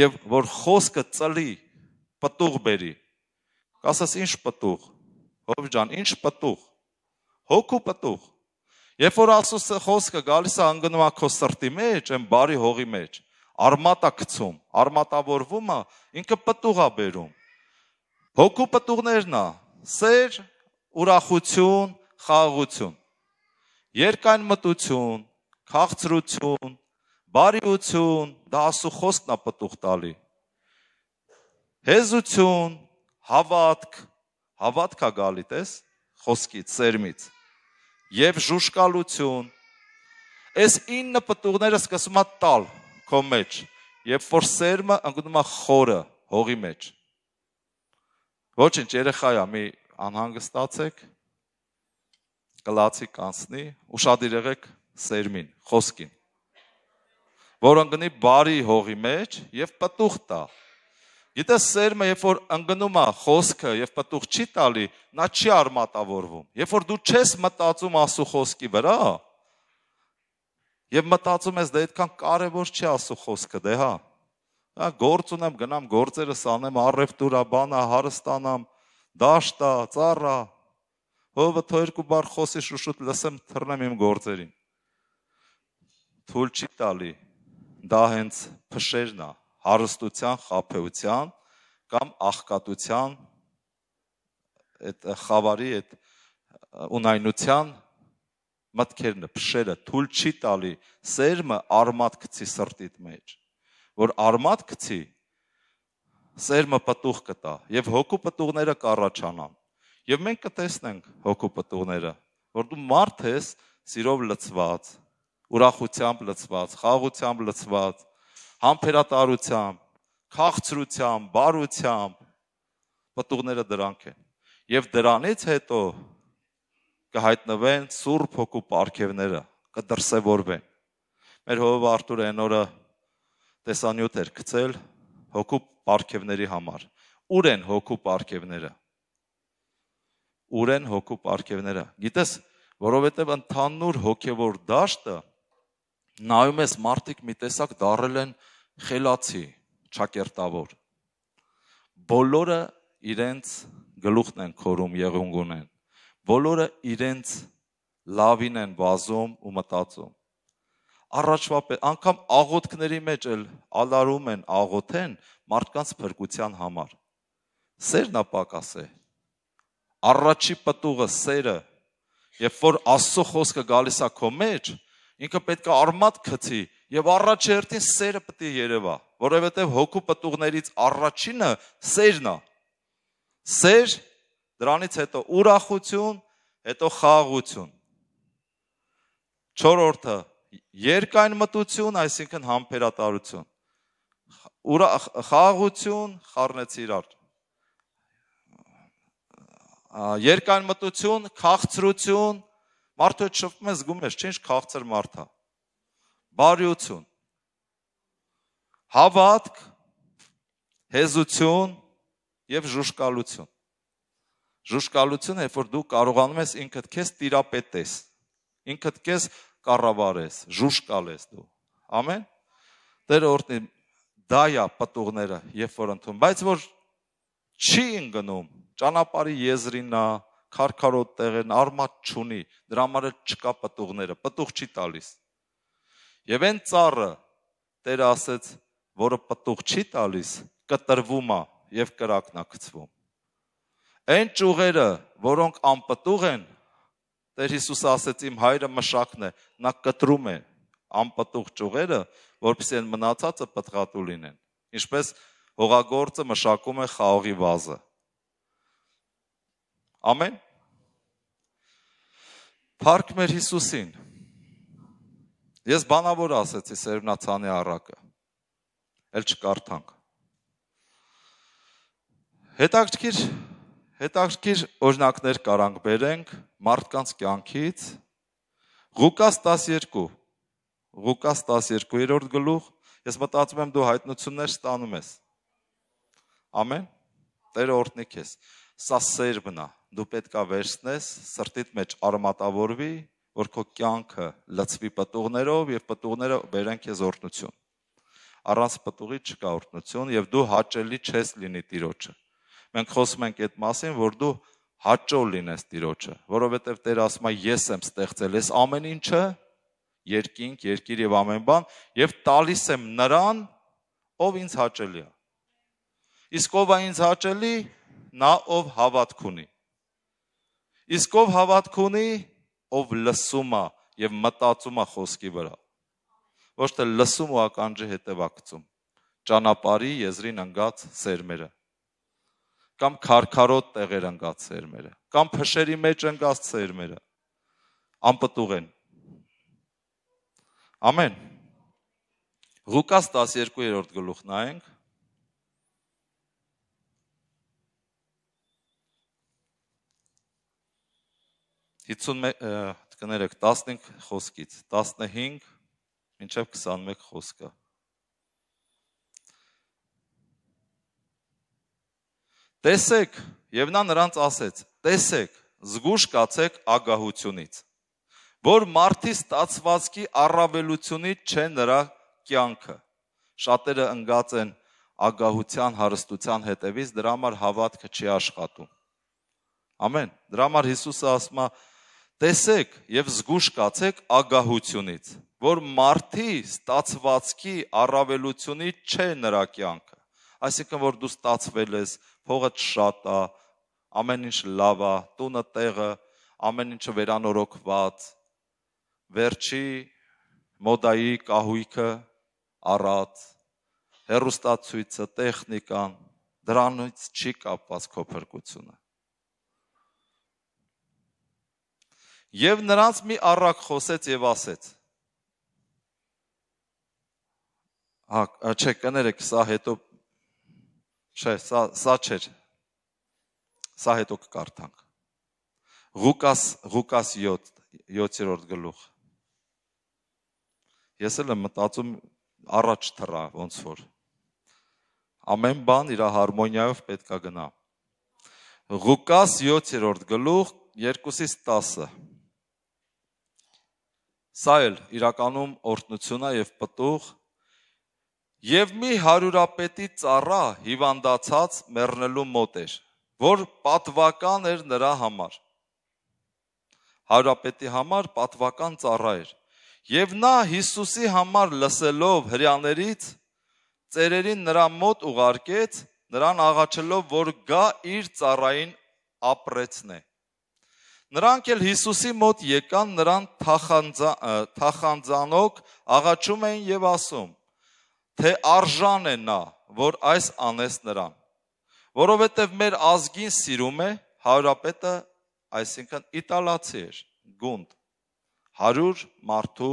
Speaker 1: եւ որ խոսքը ծլի, պտուղ բերի։ Կասես ինչ պտուղ Հոբ ջան, ինչ պտուղ։ Հոգու պտուղ։ Երբ որ Աստծո խոսքը գալիս է անգնում է քո սրտի մեջ, այն բարի հողի մեջ, արմատա գցում, արմատավորվում է, ինքը պտուղ է բերում։ Հոգու պտուղներն է՝ սեր, ուրախություն, խաղաղություն, երկայն մտություն, քաղցրություն, բարիություն, դա Աստծո խոսքն է պտուղ տալի։ Հեզություն, հավատք, հավատքա գալի, տես, խոսքից, սերմից։ Եվ ժուշկալություն։ Այս 9 պտուղները սկսում է տալ քո մեջ, երբ որ սերմը ընկնում է խորը հողի մեջ։ Ոչինչ, երեխայա, մի անհանգստացեք, կլացիկ անցնի, ուրախadir եղեք սերմին, խոսքին։ Որ ընկնի բարի հողի մեջ եւ պտուղ տա։ Եթե սերմը երբ որ ընկնում է խոսքը եւ պատուղ չի տալի, նա չի արմատավորվում։ Երբ որ դու չես մտածում ասու խոսքի վրա, եւ մտածում ես դա «Դե այդքան կարեւոր չի ասու խոսքը, դե հա։ Հա գործ ունեմ, գնամ գործերս անեմ, առևտուրա բանա հարստանամ, դաշտա, ծառա։ Ովը թո երկու բար խոսի շուշուտ լսեմ, թռնեմ իմ գործերին։ Թույլ չի տալի։ Դա հենց փշերն է։ դա հարստության, խափեության կամ աղքատության այդ խավարի այդ ունայնության մտքերն փշերը թույլ չի տալի սերմը արմատ գցի սրտիդ մեջ որ արմատ գցի սերմը պատուղ կտա եւ հոգու պատուղները կառաջանան եւ մենք կտեսնենք հոգու պատուղները որ դու մարդ ես սիրով լծված ուրախությամբ լծված խաղությամբ լծված համբերատարությամբ, քաղցրությամբ, բարությամբ պատուղները դրանք են։ Եվ դրանից հետո կհայտնվեն Սուրբ Հոգու ապարքևները, կդրսևորվեն։ Մեր հովիվ Արտուրը այն օրը տեսանյութ էր գցել Հոգու ապարքևների համար։ Ուր են Հոգու ապարքևները ուր են հոգու պարգևները։ Գիտես, որովհետև ընդհանուր հոգևոր դաշտը նայում ես մարդիկ մի տեսակ դարել են խելացի, ճակերտավոր։ Բոլորը իրենց գլուխն են քորում եղունգ ունեն։ Բոլորը իրենց լավին են վազում ու մտածում։ Առաջվա անգամ աղոթքների մեջ էլ ալարում են աղոթեն մարդկանց փրկության համար։ Սերն ապակաս է։ Առաջի պտուղը սերը, երբ որ Աստծո խոսքը գալիս է քո մեջ, Ինքը պետք է արմատ գցի եւ առաջերտին սերը պետք է երևա, որովհետեւ հոգու պատուղներից առաջինը սերն է։ Սեր, դրանից հետո ուրախություն, հետո խաղաղություն։ Չորրորդը երկայն մտություն, այսինքն համբերատարություն։ Ուրախ խաղաղություն, խառնեցի իրար երկայն մտություն, քաղցրություն, Մարդը շփվում է, զգում ես, չէ՞, քաղցր մարդ է։ Բարյություն։ Հավատք, հեզություն եւ ժուշկալություն։ Ժուշկալությունը, երբ որ դու կարողանում ես ինքդ քեզ տիրապետես, ինքդ քեզ կառավարես, ժուշկալ ես դու։ Ամեն։ Տեր օրտնի դա է պատուղները, երբ որ ընդուն, բայց որ չի ընկնում ճանապարհի եզրին նա քարքարոտ տեղերն արմատ չունի, դրա համար էլ չկա պտուղները, պտուղ չի տալիս։ Եվ այն ծառը Տերը ասեց, որը պտուղ չի տալիս, կտրվում է եւ կրակն է գցվում։ Այն ճյուղերը, որոնք անպտուղ են, Տեր Հիսուսը ասեց, իմ հայրը մշակն է, նա կտրում է անպտուղ ճյուղերը, որովհետեւ այն մնացածը պատղատու լինեն։ Ինչպես հողագործը մշակում է խաղողի վազը։ Ամեն։ Փառք մեր Հիսուսին։ Ես բանավոր ասեցի Սերմնացանի առակը։ Էլ չկարդանք։ Հետաքրքիր հետաքրքիր օրինակներ կարանք բերենք մարդկանց կյանքից Ղուկաս 12 Ղուկաս 12-րդ գլուխ ես մտածում եմ դու հայտնություններ ստանում ես Ամեն Տերը օրհնի քեզ Սա սերբն է։ Դու պետքա վերցնես, սրտիդ մեջ արմատավորվի, որ քո կյանքը լցվի պատուղներով եւ պատուղները բերեն քեզ օրհնություն։ Առանց պատուղի չկա օրհնություն եւ դու հաճելի չես լինի Տիրոջը։ Մենք խոսում ենք այդ մասին, որ դու հաճո լինես Տիրոջը, որովհետեւ Տեր ասում է ես եմ ստեղծել այս ամեն ինչը, երկինք, երկիր եւ ամեն բան եւ տալիս եմ նրան, ով ինձ հաճելի է։ Իսկ ով է ինձ հաճելի, նա ով հավատք ունի։ Իսկ ով հավատք ունի, ով լսում է եւ մտածում է խոսքի վրա։ Ոչ թե լսում ու ականջի հետևակցում։ Ճանապարհի եզրին ընկած սերմերը կամ քարքարոտ տեղեր ընկած սերմերը կամ փշերի մեջ ընկած սերմերը անպտուղ են ամեն Ղուկաս 12-րդ գլուխ նայենք 51 կներեք 15 խոսքից 15 մինչև 21 խոսքը Տեսեք եւ նա նրանց ասեց տեսեք զգուշ կացեք ագահությունից որ մարդի ստացվածքի առավելությունի չէ նրա կյանքը շատերը ընկած են ագահության հարստության հետևից դրա համար հավատքը չի աշխատում ամեն դրա համար Հիսուսը ասում է տեսեք եւ զգուշ կացեք ագահությունից, որ մարդի ստացվածքի առավելությունի չէ նրա կյանքը։ Այսինքն որ դու ստացվել ես, փողդ շատ է, ամեն ինչ լավ է, տունը տեղը, ամեն ինչը վերանորոգված։ Վերջի մոդայի կահույքը առած հերոստացույցը, տեխնիկան, դրանից չի կապված քո փրկությունը։ Եվ նրանց մի առակ խոսեց եւ ասեց. Հա, չէ, կներեք, սա հետո չէ, սա սա չէ։ Սա հետո կկարդանք։ Ղուկաս Ղուկաս 7 7-րդ գլուխ։ Ես էլ եմ մտածում առաջ թռա ոնց որ։ Ամեն բան իր հարմոնիայով պետքա գնա։ Ղուկաս 7-րդ գլուխ 2-ից 10 Սա էլ իրականում օրտնություն է եւ պտուղ։ Եվ մի հարյուրապետի ծառա հիվանդացած մեռնելու մոտ էր, որ պատվական էր նրա համար։ Հարյուրապետի համար պատվական ծառա էր։ Եվ նա Հիսուսի համար լսելով հрьяաներից ծերերին նրա մոտ ուղարկեց, նրան աղաչելով, որ գա իր ծառային ապրեցնե։ Նրանք էլ Հիսուսի մոտ եկան, նրան թախանձանոք աղաչում էին եւ ասում, թե արժան է նա, որ այս անես նրան։ Որովհետեւ մեր ազգին սիրում է հարապետը, այսինքն իտալացի էր, գունդ 100 մարդու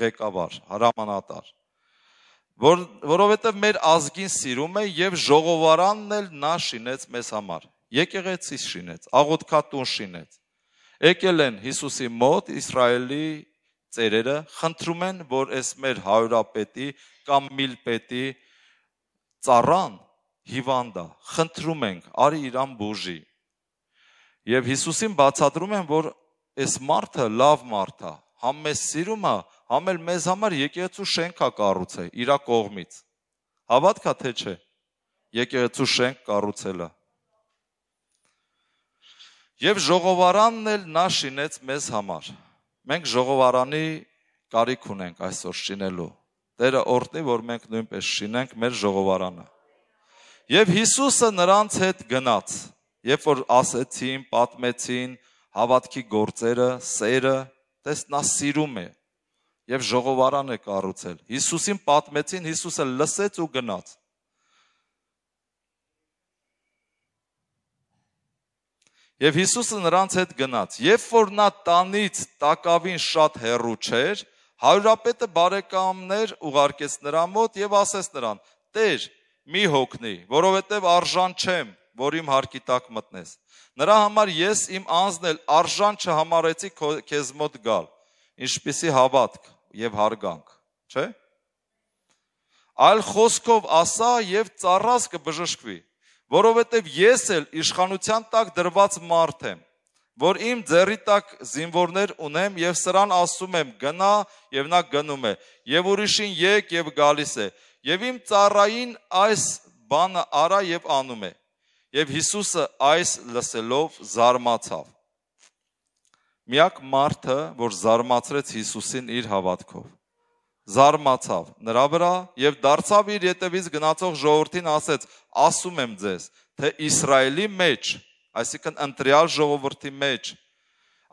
Speaker 1: ղեկավար, հրամանատար որ որովհետև մեր ազգին սիրում է եւ ժողովարանն էլ նա շինեց մեզ համար եկեղեցի շինեց, աղոթքատուն շինեց։ Եկել են Հիսուսի մոտ Իսրայելի ծերերը խնդրում են, որ այս մեր հարյուրապետի կամ միլպետի ծառան հիվանդա, խնդրում ենք, արի իրան բուժի։ Եվ Հիսուսին բացատրում են, որ այս մարդը լավ մարդ է, համ մեզ սիրում է, համ էլ մեզ համար եկեղեցու շենք է կառուցել իր կողմից։ Հավատքա թե չէ։ Եկեղեցու շենք կառուցելը։ Եվ ժողովարանն էլ նա շինեց մեզ համար։ Մենք ժողովարանի կարիք ունենք այսօր շինելու։ Տերը օրհնի, որ մենք նույնպես շինենք մեր ժողովարանը։ Եվ Հիսուսը նրանց հետ գնաց, երբ որ ասեցին, պատմեցին հավատքի գործերը, սերը, տես նա սիրում է եւ ժողովարան է կառուցել։ Հիսուսին պատմեցին, Հիսուսը լսեց ու գնաց։ Եվ Հիսուսը նրանց հետ գնաց։ Երբ որ նա տանից տակավին շատ հեռու չէր, հարուրապետը բարեկամներ ուղարկեց նրա մոտ եւ ասեց նրան. «Տեր, մի հոգնի, որովհետեւ արժան չեմ, որ իմ հարկի տակ մտնես։ Նրա համար ես իմ անձն էլ արժան չհամարեցի քեզ մոտ գալ, ինչպիսի հավատք եւ հարգանք, չէ՞»։ Այլ խոսքով ասա եւ ծառած կբժշկվի որովհետև ես էլ իշխանության տակ դրված մարդ եմ, որ իմ ձեռի տակ զինվորներ ունեմ եւ սրան ասում եմ գնա եւ նա գնում է, եւ ուրիշին եկ եւ գալիս է, եւ իմ ծառային այս բանը արա եւ անում է։ Եվ Հիսուսը այս լսելով զարմացավ։ Միակ մարդը, որ զարմացրեց Հիսուսին իր հավատքով զարմացավ նրա վրա եւ դարձավ իր յետևից գնացող ժողովրդին ասեց ասում եմ ձեզ թե իսրայելի մեջ այսինքն ընտրյալ ժողովրդի մեջ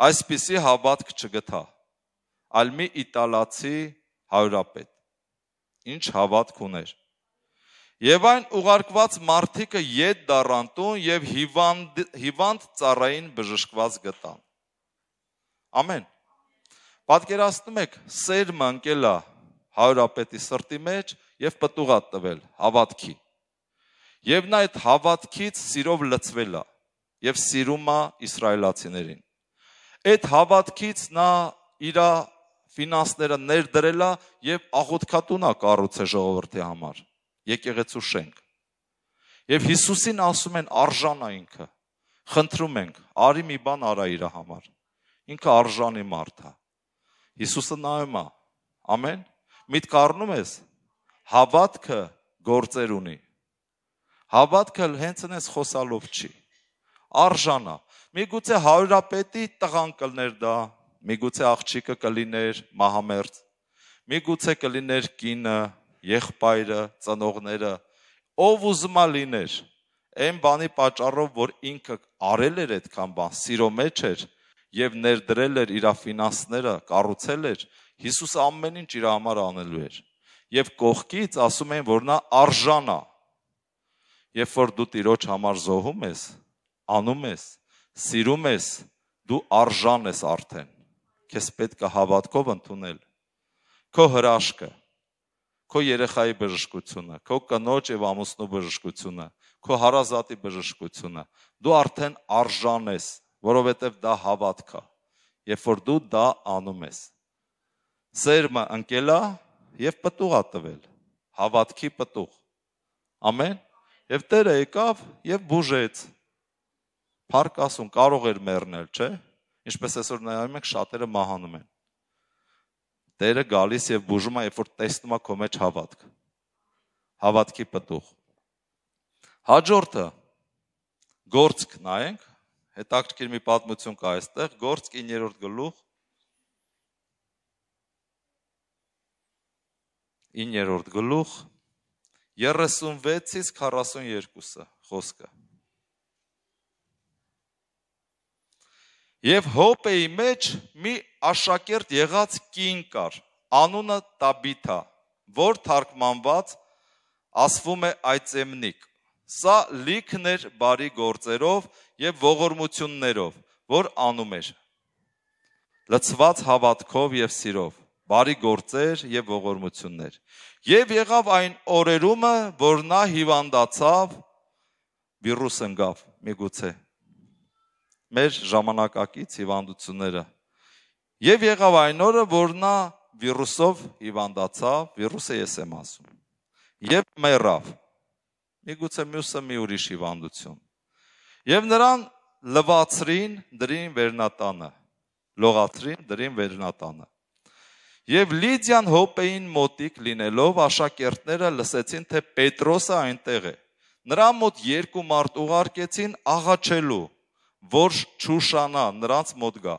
Speaker 1: այսպիսի հավատք չգտա այլ մի իտալացի հարյուրապետ ինչ հավատք ուներ Եվ այն ուղարկված մարդիկը յետ դառանտուն եւ հիվանդ հիվանդ ծառային բժշկված գտան։ Ամեն։ Պատկերացնում եք, սերմը անկելա հայրապետի սրտի մեջ եւ պտուղա տվել հավատքի։ Եվ նա այդ հավատքից սիրով լցվել է եւ սիրում է իսրայելացիներին։ Այդ հավատքից նա իր ֆինանսները ներդրել է եւ աղոթքատուն է կառուցել ժողովրդի համար եկեղեցու շենք։ Եվ Հիսուսին ասում են արժանա ինքը։ Խնդրում ենք, արի մի բան արա իր համար։ Ինքը արժանի մարդ է։ Հիսուսը նայում է։ Ամեն միտք առնում ես հավատքը գործեր ունի հավատքը հենց այնպես խոսալով չի արժանա միգուցե հարյուրապետի տղան կլներ դա միգուցե աղջիկը կլիներ մահամերձ միգուցե կլիներ կինը եղբայրը ծնողները ով ուզմա լիներ այն բանի պատճառով որ ինքը արել էր այդքան բան սիրո մեջ էր եւ ներդրել էր իր ֆինանսները կառուցել էր Հիսուս ամեն ինչ իր համար անելու էր։ Եվ կողքից ասում էին, որ նա արժանա։ Երբ որ դու Տիրոջ համար զոհում ես, անում ես, սիրում ես, դու արժան ես արդեն։ Քեզ պետք է հավատքով ընդունել քո հրաշքը, քո երեխայի բժշկությունը, քո կնոջ եւ ամուսնու բժշկությունը, քո հարազատի բժշկությունը։ Դու արդեն արժան ես, որովհետեւ դա հավատք է։ Երբ որ դու դա անում ես, Սերմը ընկելա եւ պտուղա տվել։ Հավատքի պտուղ։ Ամեն։ Եվ Տերը եկավ եւ բուժեց։ Փառք ասում կարող էր մեռնել, չէ՞։ Ինչպես այսօր նայում եք շատերը մահանում են։ Տերը գալիս եւ բուժում է, երբ որ տեսնում է քո մեջ հավատք։ Հավատքի պտուղ։ Հաջորդը գործք նայենք հետաքրքիր մի պատմություն կա այստեղ գործք 9-րդ գլուխ 9-րդ գլուխ 36-ից 42-ը խոսքը։ Եվ հոպեի մեջ մի աշակերտ եղած կին կար, անունը Տաբիթա, որ թարգմանված ասվում է այծեմնիկ։ Սա լիքն էր բարի գործերով եւ ողորմություններով, որ անում էր լծված հավատքով եւ սիրով բարի գործեր եւ ողորմություններ։ Եվ եղավ այն օրերումը, որ նա հիվանդացավ, վիրուս ընկավ, միգուցե։ Մեր ժամանակակից հիվանդությունները։ Եվ եղավ այն օրը, որ նա վիրուսով հիվանդացավ, վիրուսը ես եմ ասում։ Եվ մեռավ։ Միգուցե մյուսը մի ուրիշ հիվանդություն։ Եվ նրան լվացրին դրին վերնատանը, լողացրին դրին վերնատանը Եվ Լիդիան հոպեին մոտիկ լինելով աշակերտները լսեցին, թե Պետրոսը այնտեղ է։ Նրա մոտ երկու մարդ ուղարկեցին աղաչելու, որ ճուշանա նրանց մոտ գա։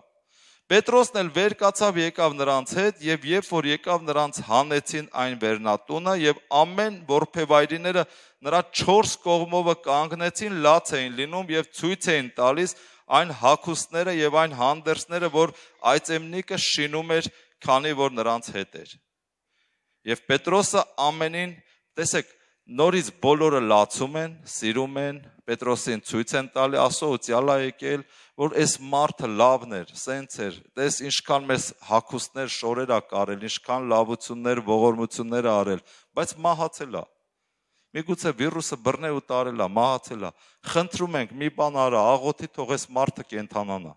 Speaker 1: Պետրոսն էլ վեր կացավ եկավ նրանց հետ եւ երբ որ եկավ նրանց հանեցին այն վերնատունը եւ ամեն որփեվայրիները նրա 4 կողմովը կանգնեցին լաց էին լինում եւ ցույց էին տալիս այն հակոստները եւ այն հանդերձները որ այծեմնիկը շինում էր քանի որ նրանց հետ էր։ Եվ Պետրոսը ամենին, տեսեք, նորից բոլորը լացում են, սիրում են, Պետրոսին ցույց են տալի, ասո ուտյալա եկել, որ այս մարդը լավն էր, սենց էր։ Տես ինչքան մեզ հակոստներ շորեր ա կարել, ինչքան լավություններ, ողորմություններ ա արել, բայց մահացել ա։ Միգուցե վիրուսը բռնե ու տարել ա, մահացել ա։ Խնդրում ենք մի բան արա, աղոթի թող այս մարդը կենթանանա։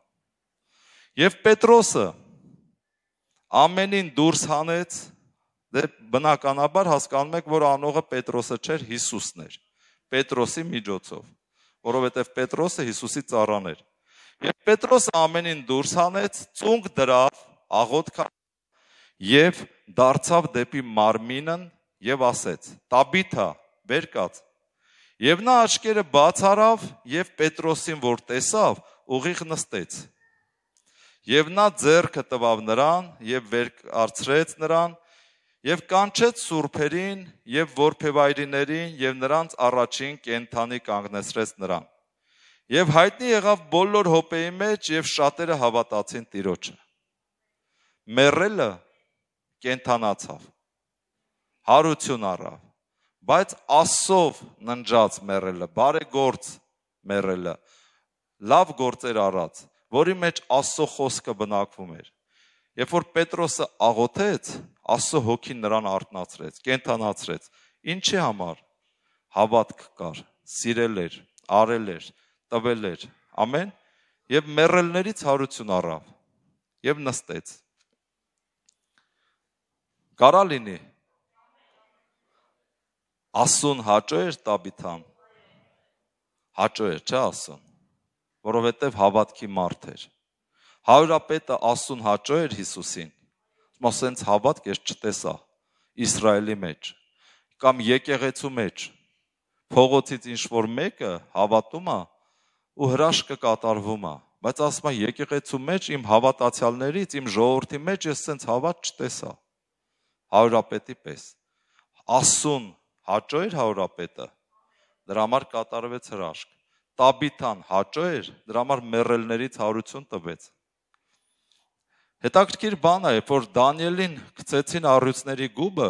Speaker 1: Եվ Պետրոսը ամենին դուրս հանեց դե բնականաբար հասկանում եք որ անողը Պետրոսը չէր Հիսուսն էր Պետրոսի միջոցով որովհետև Պետրոսը Հիսուսի ծառան էր եւ Պետրոսը ամենին դուրս հանեց ծունկ դրավ աղոթքա եւ դարձավ դեպի մարմինն եւ ասեց տաբիթա վեր կաց եւ նա աչքերը բաց արավ եւ Պետրոսին որ տեսավ ուղիղ նստեց Եվ նա ձեռքը տվավ նրան եւ վեր արցրեց նրան եւ կանչեց սուրբերին եւ որբևայրիներին եւ նրանց առաջին կենթանի կանգնեցրեց նրան։ Եվ հայտնի եղավ բոլոր հոպեի մեջ եւ շատերը հավատացին Տիրոջը։ Մեռելը կենթանացավ։ Հարություն առավ, բայց ասով ննջած մեռելը, բարեգործ մեռելը, լավ գործեր առած, որի մեջ Աստծո խոսքը բնակվում էր։ Երբ որ Պետրոսը աղոթեց, Աստծո հոգին նրան արտնացրեց, կենթանացրեց։ Ինչի համար։ Հավատք կար, սիրել էր, արել էր, տվել էր։ Ամեն։ Եվ մեռելներից հարություն առավ։ Եվ նստեց։ Կարա լինի։ Աստուն հաճո էր Տաբիթան։ Հաճո էր, չէ՞ ասում որովհետև հավատքի մարդ էր։ Հարուրապետը ասուն հաճո էր Հիսուսին։ Ասում ասենց հավատք ես չտեսա Իսրայելի մեջ կամ եկեղեցու մեջ։ Փողոցից ինչ որ մեկը հավատում է ու հրաշքը կատարվում է, բայց ասում է եկեղեցու մեջ իմ հավատացյալներից, իմ ժողովրդի մեջ ես սենց հավատ չտեսա։ Հարուրապետի պես։ Ասուն հաճո էր հարուրապետը։ Դրա համար կատարվեց հրաշք։ Տաբիթան հաճո էր, դրա համար մեռելներից հարություն տվեց։ Հետաքրքիր բան է, որ Դանիելին գցեցին առյուծների գուբը,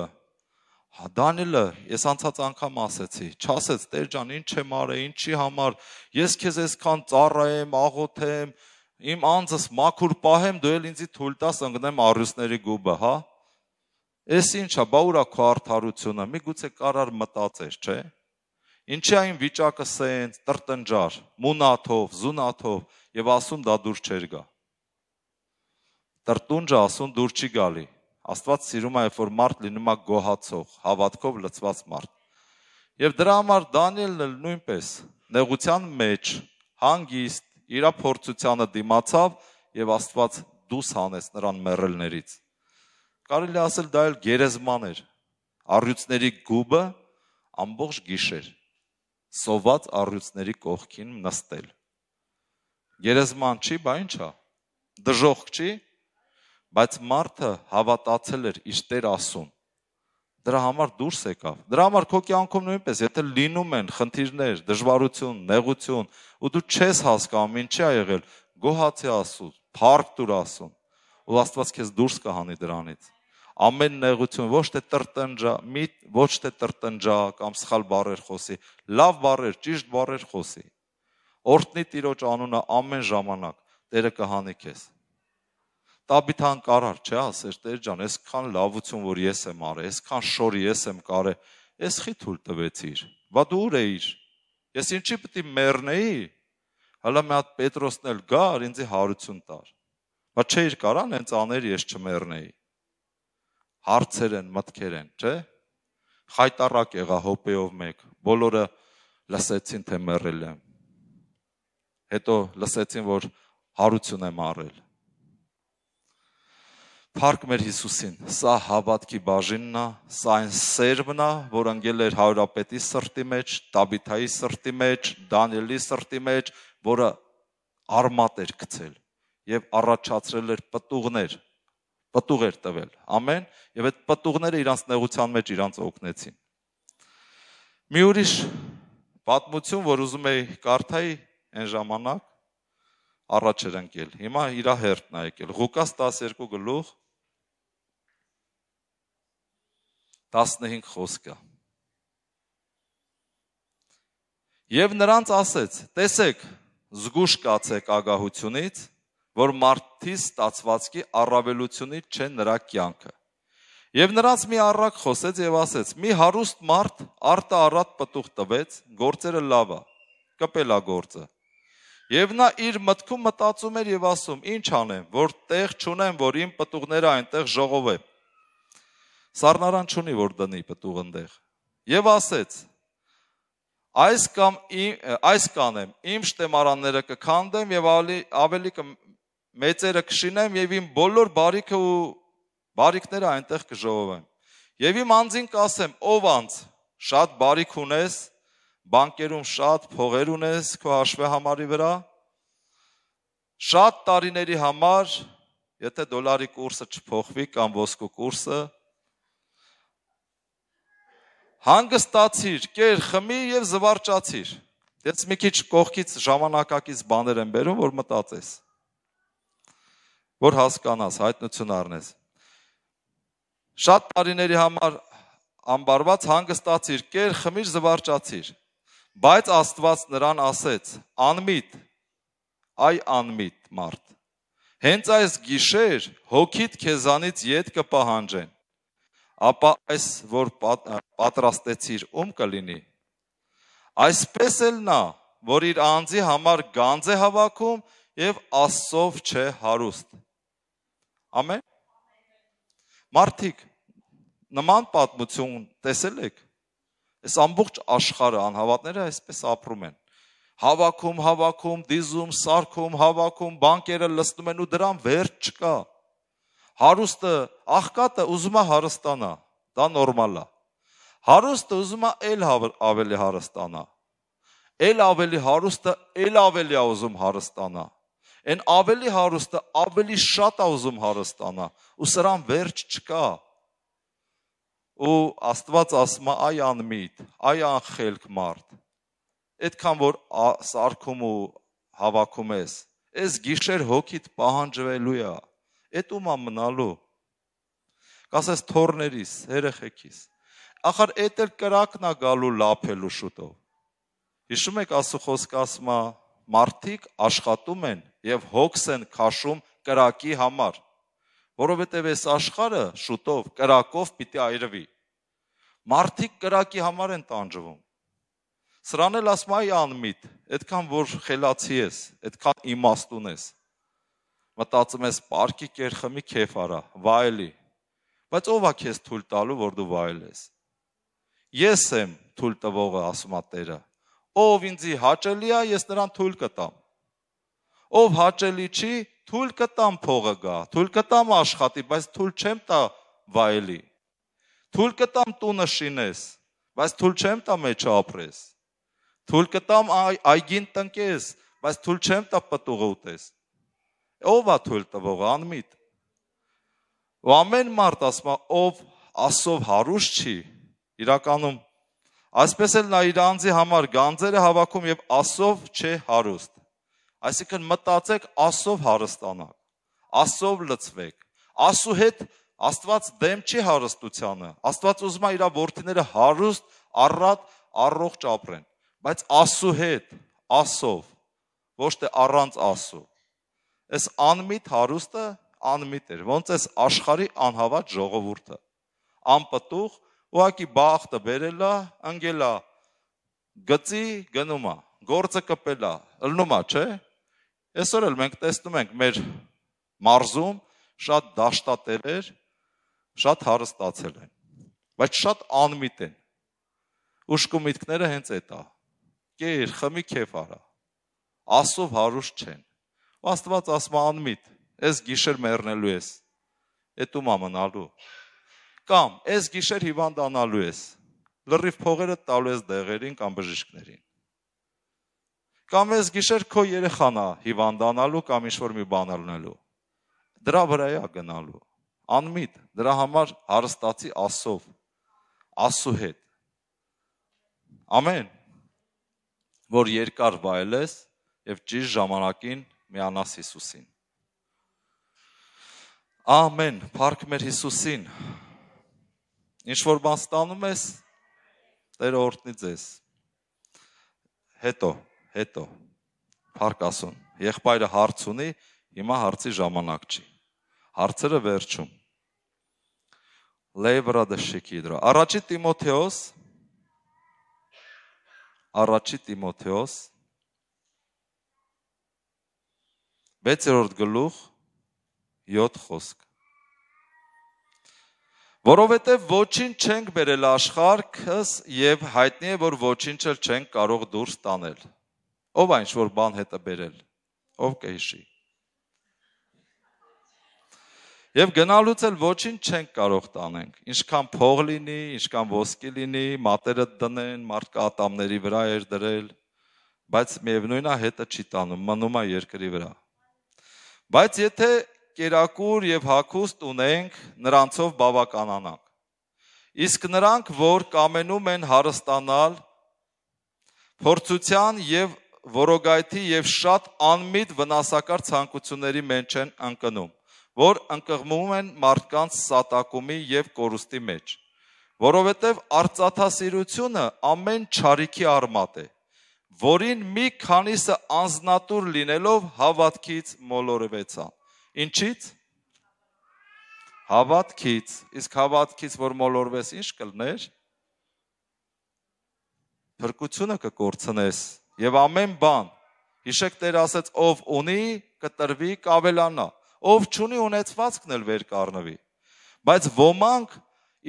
Speaker 1: հա Դանիելը, ես անցած անգամ ասեցի, չասեց Տեր ջան, ինչ եմ արել, ինչի համար, ես քեզ այսքան ծառայեմ, աղոթեմ, իմ անձս մաքուր պահեմ, դու էլ ինձի թույլ տաս ընկնեմ առյուծների գուբը, հա։ Էս ինչա, բա ուրա քո արդարությունը, միգուցե կարար մտածես, չէ՞ Ինչի այն վիճակը սենց տրտնջար, մունաթով, զունաթով եւ ասում դա դուր չեր գա։ Տրտունջը ասում դուր չի գալի։ Աստված սիրում է, որ մարդ լինում է գոհացող, հավատքով լծված մարդ։ Եվ դրա համար Դանիելն էլ նույնպես նեղության մեջ հանգիստ իր փորձությանը դիմացավ եւ Աստված դուս հանեց նրան մեռելներից։ Կարելի ասել դա էլ գերեզման էր։ Առյուծների գուբը ամբողջ գիշեր սոված առյուծների կողքին նստել։ Գերեզման չի, բա ի՞նչ է։ Դժողք չի, բայց մարդը հավատացել էր իր Տեր Աստծուն։ Դրա համար դուրս եկավ։ Դրա համար քո կյանքում նույնպես, եթե լինում են խնդիրներ, դժվարություն, նեղություն, ու դու չես հասկանում, ինչի է եղել, գոհացի Աստծո, փառք տուր Աստծուն, ու Աստված քեզ դուրս կհանի դրանից ամեն նեղություն, ոչ թե տրտնջա, մի ոչ թե տրտնջա կամ սխալ բառեր խոսի, լավ բառեր, ճիշտ բառեր խոսի։ Օրտնի Տիրոջ անունը ամեն ժամանակ Տերը կհանի քեզ։ Տաբիթան կարար, չէ՞, ասեր Տեր ջան, այսքան լավություն որ ես եմ արել, այսքան շոր ես եմ կարել, ես խի թույլ տվեցիր։ Բա դու ուր էիր։ Ես ինչի պետք է մեռնեի։ Հələ մի հատ Պետրոսն էլ գար, ինձի հարություն տար։ Բա չէիր կարա, հենց աներ ես չմեռնեի հարցեր են, մտքեր են, չէ՞։ Խայտարակ եղա հոպեով մեկ։ Բոլորը լսեցին, թե մեռել եմ։ Հետո լսեցին, որ հարություն եմ առել։ Փառք մեր Հիսուսին։ Սա հավատքի բաժինն է, սա այն սերմն է, որ ընկել էր Հայրապետի սրտի մեջ, Դավիթայի սրտի մեջ, Դանիելի սրտի մեջ, որը արմատ էր գցել եւ առաջացրել էր պտուղներ պտուղ էր տվել։ Ամեն, եւ այդ պտուղները իրանց նեղության մեջ իրանց օգնեցին։ Մի ուրիշ պատմություն, որ ուզում էի կարդայի այն ժամանակ առաջ էր ընկել։ Հիմա իր հերթն է եկել։ Ղուկաս 12 գլուխ 15 խոսքը։ Եվ նրանց ասեց. «Տեսեք, զգուշ կացեք ագահությունից, որ մարդի ստացվածքի առավելությունի չէ նրա կյանքը։ Եվ նրանց մի առակ խոսեց եւ ասեց. «Մի հարուստ մարդ արտը առատ պտուղ տվեց, գործերը լավա, կպելա գործը»։ Եվ նա իր մտքում մտածում էր եւ ասում. «Ինչ անեմ, որ տեղ չունեմ, որ իմ պտուղները այնտեղ ժողովեմ»։ Սառնարան չունի, որ դնի պտուղ ընդեղ։ Եվ ասեց. «Այս կամ իմ, այս կանեմ, իմ շտեմարանները կքանդեմ եւ ավելի ավելի մեծերը կշինեմ եւ իմ բոլոր բարիքը ու բարիքները այնտեղ կժողովեմ։ Եվ իմ անձին կասեմ, ով անց շատ բարիք ունես, բանկերում շատ փողեր ունես քո հաշվի համարի վրա, շատ տարիների համար, եթե դոլարի կուրսը չփոխվի կամ ոսկու կուրսը, հանգստացիր, կեր խմի եւ զվարճացիր։ Դից մի քիչ կողքից ժամանակակից բաներ եմ բերում, որ մտածես որ հասկանաս, հայտնություն առնես։ Շատ տարիների համար ամբարված հանգստացիր, կեր խմիր զվարճացիր։ Բայց Աստված նրան ասեց. «Անմիտ, այ անմիտ մարդ։ Հենց այս գիշեր հոգիդ քեզանից յետ կպահանջեն։ Ապա այս, որ պատ, պատրաստեցիր, ում կլինի։ Այսպես էլ նա, որ իր անձի համար գանձ է հավաքում եւ Աստծով չէ հարուստ» Ամեն։ Մարդիկ նման պատմություն տեսել եք։ Այս ամբողջ աշխարհը անհավատները այսպես ապրում են։ Հավաքում, հավաքում, դիզում, սարքում, հավաքում, բանկերը լցնում են ու դրան վերջ չկա։ Հարուստը, աղքատը ուզում է հարստանա, դա նորմալ է։ Հարուստը ուզում է ել ավելի հարստանա։ Ել ավելի հարուստը ել ավելի է ուզում հարստանա։ Այն ավելի հարուստը ավելի շատ է ուզում հարստանա, ու սրան վերջ չկա։ Ու Աստված ասում է՝ այ անմիտ, այ անխելք մարդ։ Այդքան որ սարքում ու հավաքում ես, այս գիշեր հոգիդ պահանջվելու է։ Այդ ում է մնալու։ Կասես թորներից, երեխեքիս։ Ախր այդ էլ կրակն է գալու լափելու շուտով։ Հիշում եք Աստուխոս կասմա մարդիկ աշխատում են եւ հոգս են քաշում կրակի համար, որովհետեւ այս աշխարը շուտով կրակով պիտի այրվի։ Մարդիկ կրակի համար են տանջվում։ Սրան էլ ասում այ անմիտ, այդքան որ խելացի ես, այդքան իմաստուն ես։ Մտածում ես, պարկի կեր խմի քեֆ արա, վայելի։ Բայց ով է քեզ թույլ տալու, որ դու վայելես։ Ես եմ թույլ տվողը, ասում է Տերը։ Ով ինձի հաճելի է, ես նրան թույլ կտամ։ Ով հաճելի չի, թույլ կտամ փողը գա, թույլ կտամ աշխատի, բայց թույլ չեմ տա վայելի։ Թույլ կտամ տունը շինես, բայց թույլ չեմ տա մեջը ապրես։ Թույլ կտամ այգին տնկես, բայց թույլ չեմ տա պտուղը ուտես։ Ո՞վ է թույլ տվողը, անմիտ։ Ու ամեն մարդ ասում է, ով ասով հարուստ չի, իրականում Այսպես էլ նա իր անձի համար գանձեր է հավաքում եւ ասով չէ հարուստ։ Այսինքն մտածեք ասով հարստանալ, ասով լծվեք։ Ասու հետ Աստված դեմ չի հարստությանը։ Աստված ուզում է իր ворթիները հարուստ, առատ, առողջ ապրեն, բայց ասու հետ, ասով, ոչ թե առանց ասու։ Այս անմիտ հարուստը անմիտ էր, ոնց այս աշխարի անհավատ ժողովուրդը։ Անպտուղ, ուղակի բախտը վերելա, անգելա գծի գնումա, գործը կպելա, ըլնումա, չէ՞։ Այսօր էլ մենք տեսնում ենք մեր մարզում շատ դաշտատերեր շատ հարստացել են, բայց շատ անմիտ են։ Ուշկու միտքները հենց այդ է։ Կեր, խմի քեֆ արա։ Ասով հարուստ չեն։ Աստված ասում անմիտ, ես գիշեր մեռնելու ես։ Էտումա մնալու։ Կամ այս գիշեր հիվանդանալու ես, լրիվ փողերը տալու ես դեղերին կամ բժիշկներին։ Կամ այս գիշեր քո երեխան է հիվանդանալու կամ ինչ-որ մի բան ալնելու։ Դրա վրա է գնալու։ Անմիտ, դրա համար հարստացի ասով, ասու հետ։ Ամեն որ երկար վայելես եւ ճիշտ ժամանակին միանաս Հիսուսին։ Ամեն, փառք մեր Հիսուսին։ Ինչ որ բան ստանում ես, Տերը օրհնի ձեզ։ Հետո, հետո Փառք ասուն, եղբայրը հարց ունի, հիմա հարցի ժամանակ չի։ Հարցերը վերջում։ Լեվրա դշիկի դրա։ Առաջի Տիմոթեոս Առաջի Տիմոթեոս 6-րդ գլուխ 7 խոսք։ Որովհետև ոչինչ չենք բերել աշխարհքս եւ հայտնի է որ ոչինչ էլ չենք կարող դուրս տանել։ Ո՞վ այն ինչ որ բան հետը բերել։ Ո՞վ կհիշի։ Եվ գնալուց էլ ոչինչ չենք կարող տանենք։ Ինչքան փող լինի, ինչքան ոսկի լինի, մատերը դնեն, մարդկա ատամների վրա էր դրել, բայց միևնույնն է հետը չի տանում, մնում է երկրի վրա։ Բայց եթե կերակուր եւ հակուստ ունենք, նրանցով բավականանանք։ Իսկ նրանք, որ կամենում են հարստանալ փորձության եւ որոգայթի եւ շատ անմիտ վնասակար ցանկությունների մեջ են ընկնում, որ ընկղմում են մարդկանց սատակումի եւ կորուստի մեջ որովհետև արծաթասիրությունը ամեն ճարիքի արմատ է, որին մի քանիսը անznատուր լինելով հավատքից մոլորվեցան։ Ինչից։ Հավատքից։ Իսկ հավատքից որ մոլորվես, ի՞նչ կլներ։ Փրկությունը կկորցնես եւ ամեն բան։ Հիշեք Տեր ասաց, ով ունի, կտրվի, կավելանա։ Ով չունի, ունեցվածքն էլ վեր կառնվի։ Բայց ոմանք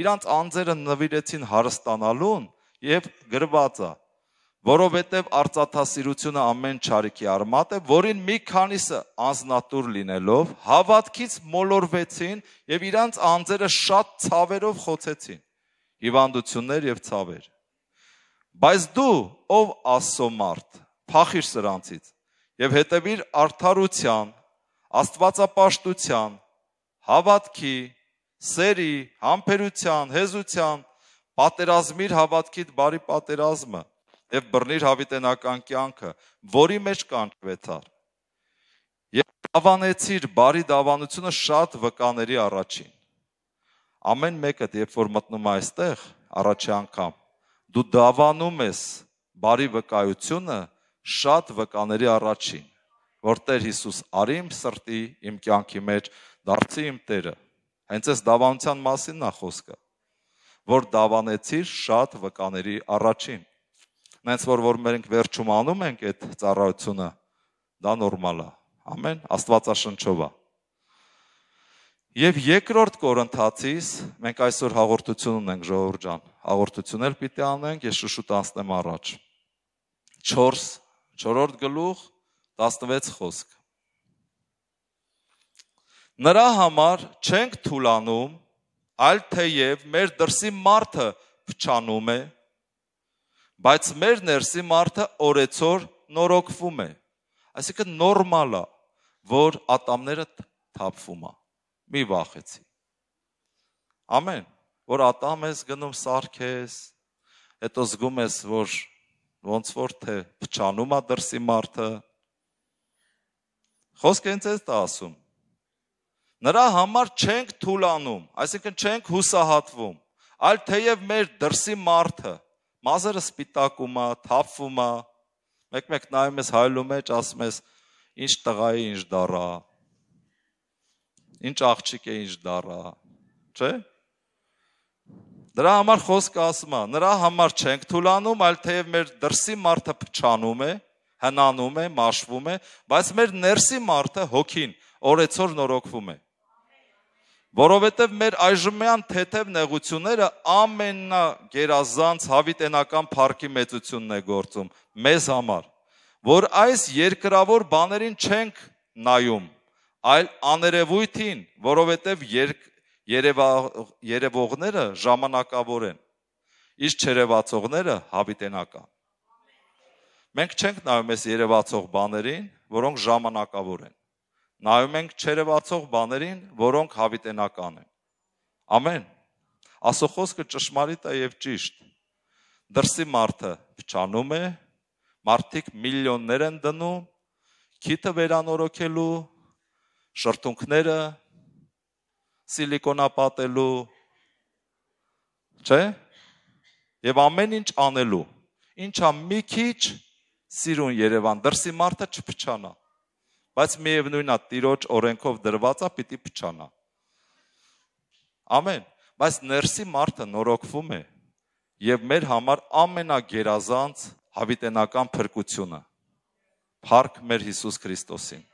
Speaker 1: իրանց անձերը նվիրեցին հարստանալուն եւ գրված է որովհետև արծաթասիրությունը ամեն ճարիքի արմատ է, որին մի քանիսը անznատուր լինելով հավատքից մոլորվեցին եւ իրանց անձերը շատ ցավերով խոցեցին։ Հիվանդություններ եւ ցավեր։ Բայց դու, ով Աստծո մարդ, փախիր սրանցից եւ հետեւիր արդարության, աստվածապաշտության, հավատքի, սերի, համբերության, հեզության, պատերազմիր հավատքիդ բարի պատերազմը եւ բռնիր հավիտենական կյանքը, որի մեջ կանչվեցար։ Եվ դավանեցիր բարի դավանությունը շատ վկաների առաջին։ Ամեն մեկը, դե, երբ որ մտնում է այստեղ, առաջի անգամ դու դավանում ես բարի վկայությունը շատ վկաների առաջին, որ Տեր Հիսուս արի իմ սրտի, իմ կյանքի մեջ դարձի իմ Տերը։ Հենց այս դավանության մասին նա խոսքը, որ դավանեցիր շատ վկաների առաջին նենց որ որ մենք վերջում անում ենք այդ ծառայությունը, դա նորմալ է։ Ամեն Աստվածաշնչով է։ Եվ երկրորդ կորընթացից մենք այսօր հաղորդություն ունենք ժողովուրդ ջան, հաղորդություն էլ պիտի անենք, ես շուշուտ անցնեմ առաջ։ 4 4-րդ գլուխ 16 խոսք։ Նրա համար չենք թուլանում, այլ թեև մեր դրսի մարդը փչանում է, բայց մեր ներսի մարդը օրեցօր նորոգվում է այսինքն նորմալ է որ ատամները թափվում է մի վախեցի ամեն որ ատամ ես գնում սարքես հետո զգում ես որ ոնց որ թե փչանում է դրսի մարդը խոսքը ինձ է ասում նրա համար չենք թուլանում, այսինքն չենք հուսահատվում, այլ թեև մեր դրսի մարդը մազերը սպիտակում է, թափվում է։ Մեկ-մեկ նայում ես հայլում մեջ, ասում ես ինչ տղայի ինչ դառա։ Ինչ աղջիկ է ինչ դառա։ Չէ՞։ Դրա համար խոսքը ասում է, նրա համար չենք թուլանում, այլ թեև մեր դրսի մարդը փչանում է, հնանում է, մաշվում է, բայց մեր ներսի մարդը հոգին օրեցօր նորոգվում է որովհետև մեր այժմյան թեթև նեղությունները ամենագերազանց հավիտենական փառքի մեծությունն է գործում մեզ համար, որ այս երկրավոր բաներին չենք նայում, այլ աներևույթին, որովհետև երկ երևողները ժամանակավոր են, իսկ չերևացողները հավիտենական։ Մենք չենք նայում այս երևացող բաներին, որոնք ժամանակավոր են նայում ենք չերևացող բաներին, որոնք հավիտենական են։ Ամեն։ Աստծո խոսքը ճշմարիտ է եւ ճիշտ։ Դրսի մարդը փչանում է, մարդիկ միլիոններ են դնում, քիթը վերանորոգելու, շրթունքները սիլիկոնապատելու, չէ՞։ Եվ ամեն ինչ անելու։ Ինչա մի քիչ սիրուն Երևան, դրսի մարդը չփչանա բայց միևնույնն է տիրոջ օրենքով դրվածա պիտի փչանա։ Ամեն, բայց ներսի մարդը նորոգվում է եւ մեր համար ամենագերազանց հավիտենական փրկությունը։ Փառք մեր Հիսուս Քրիստոսին։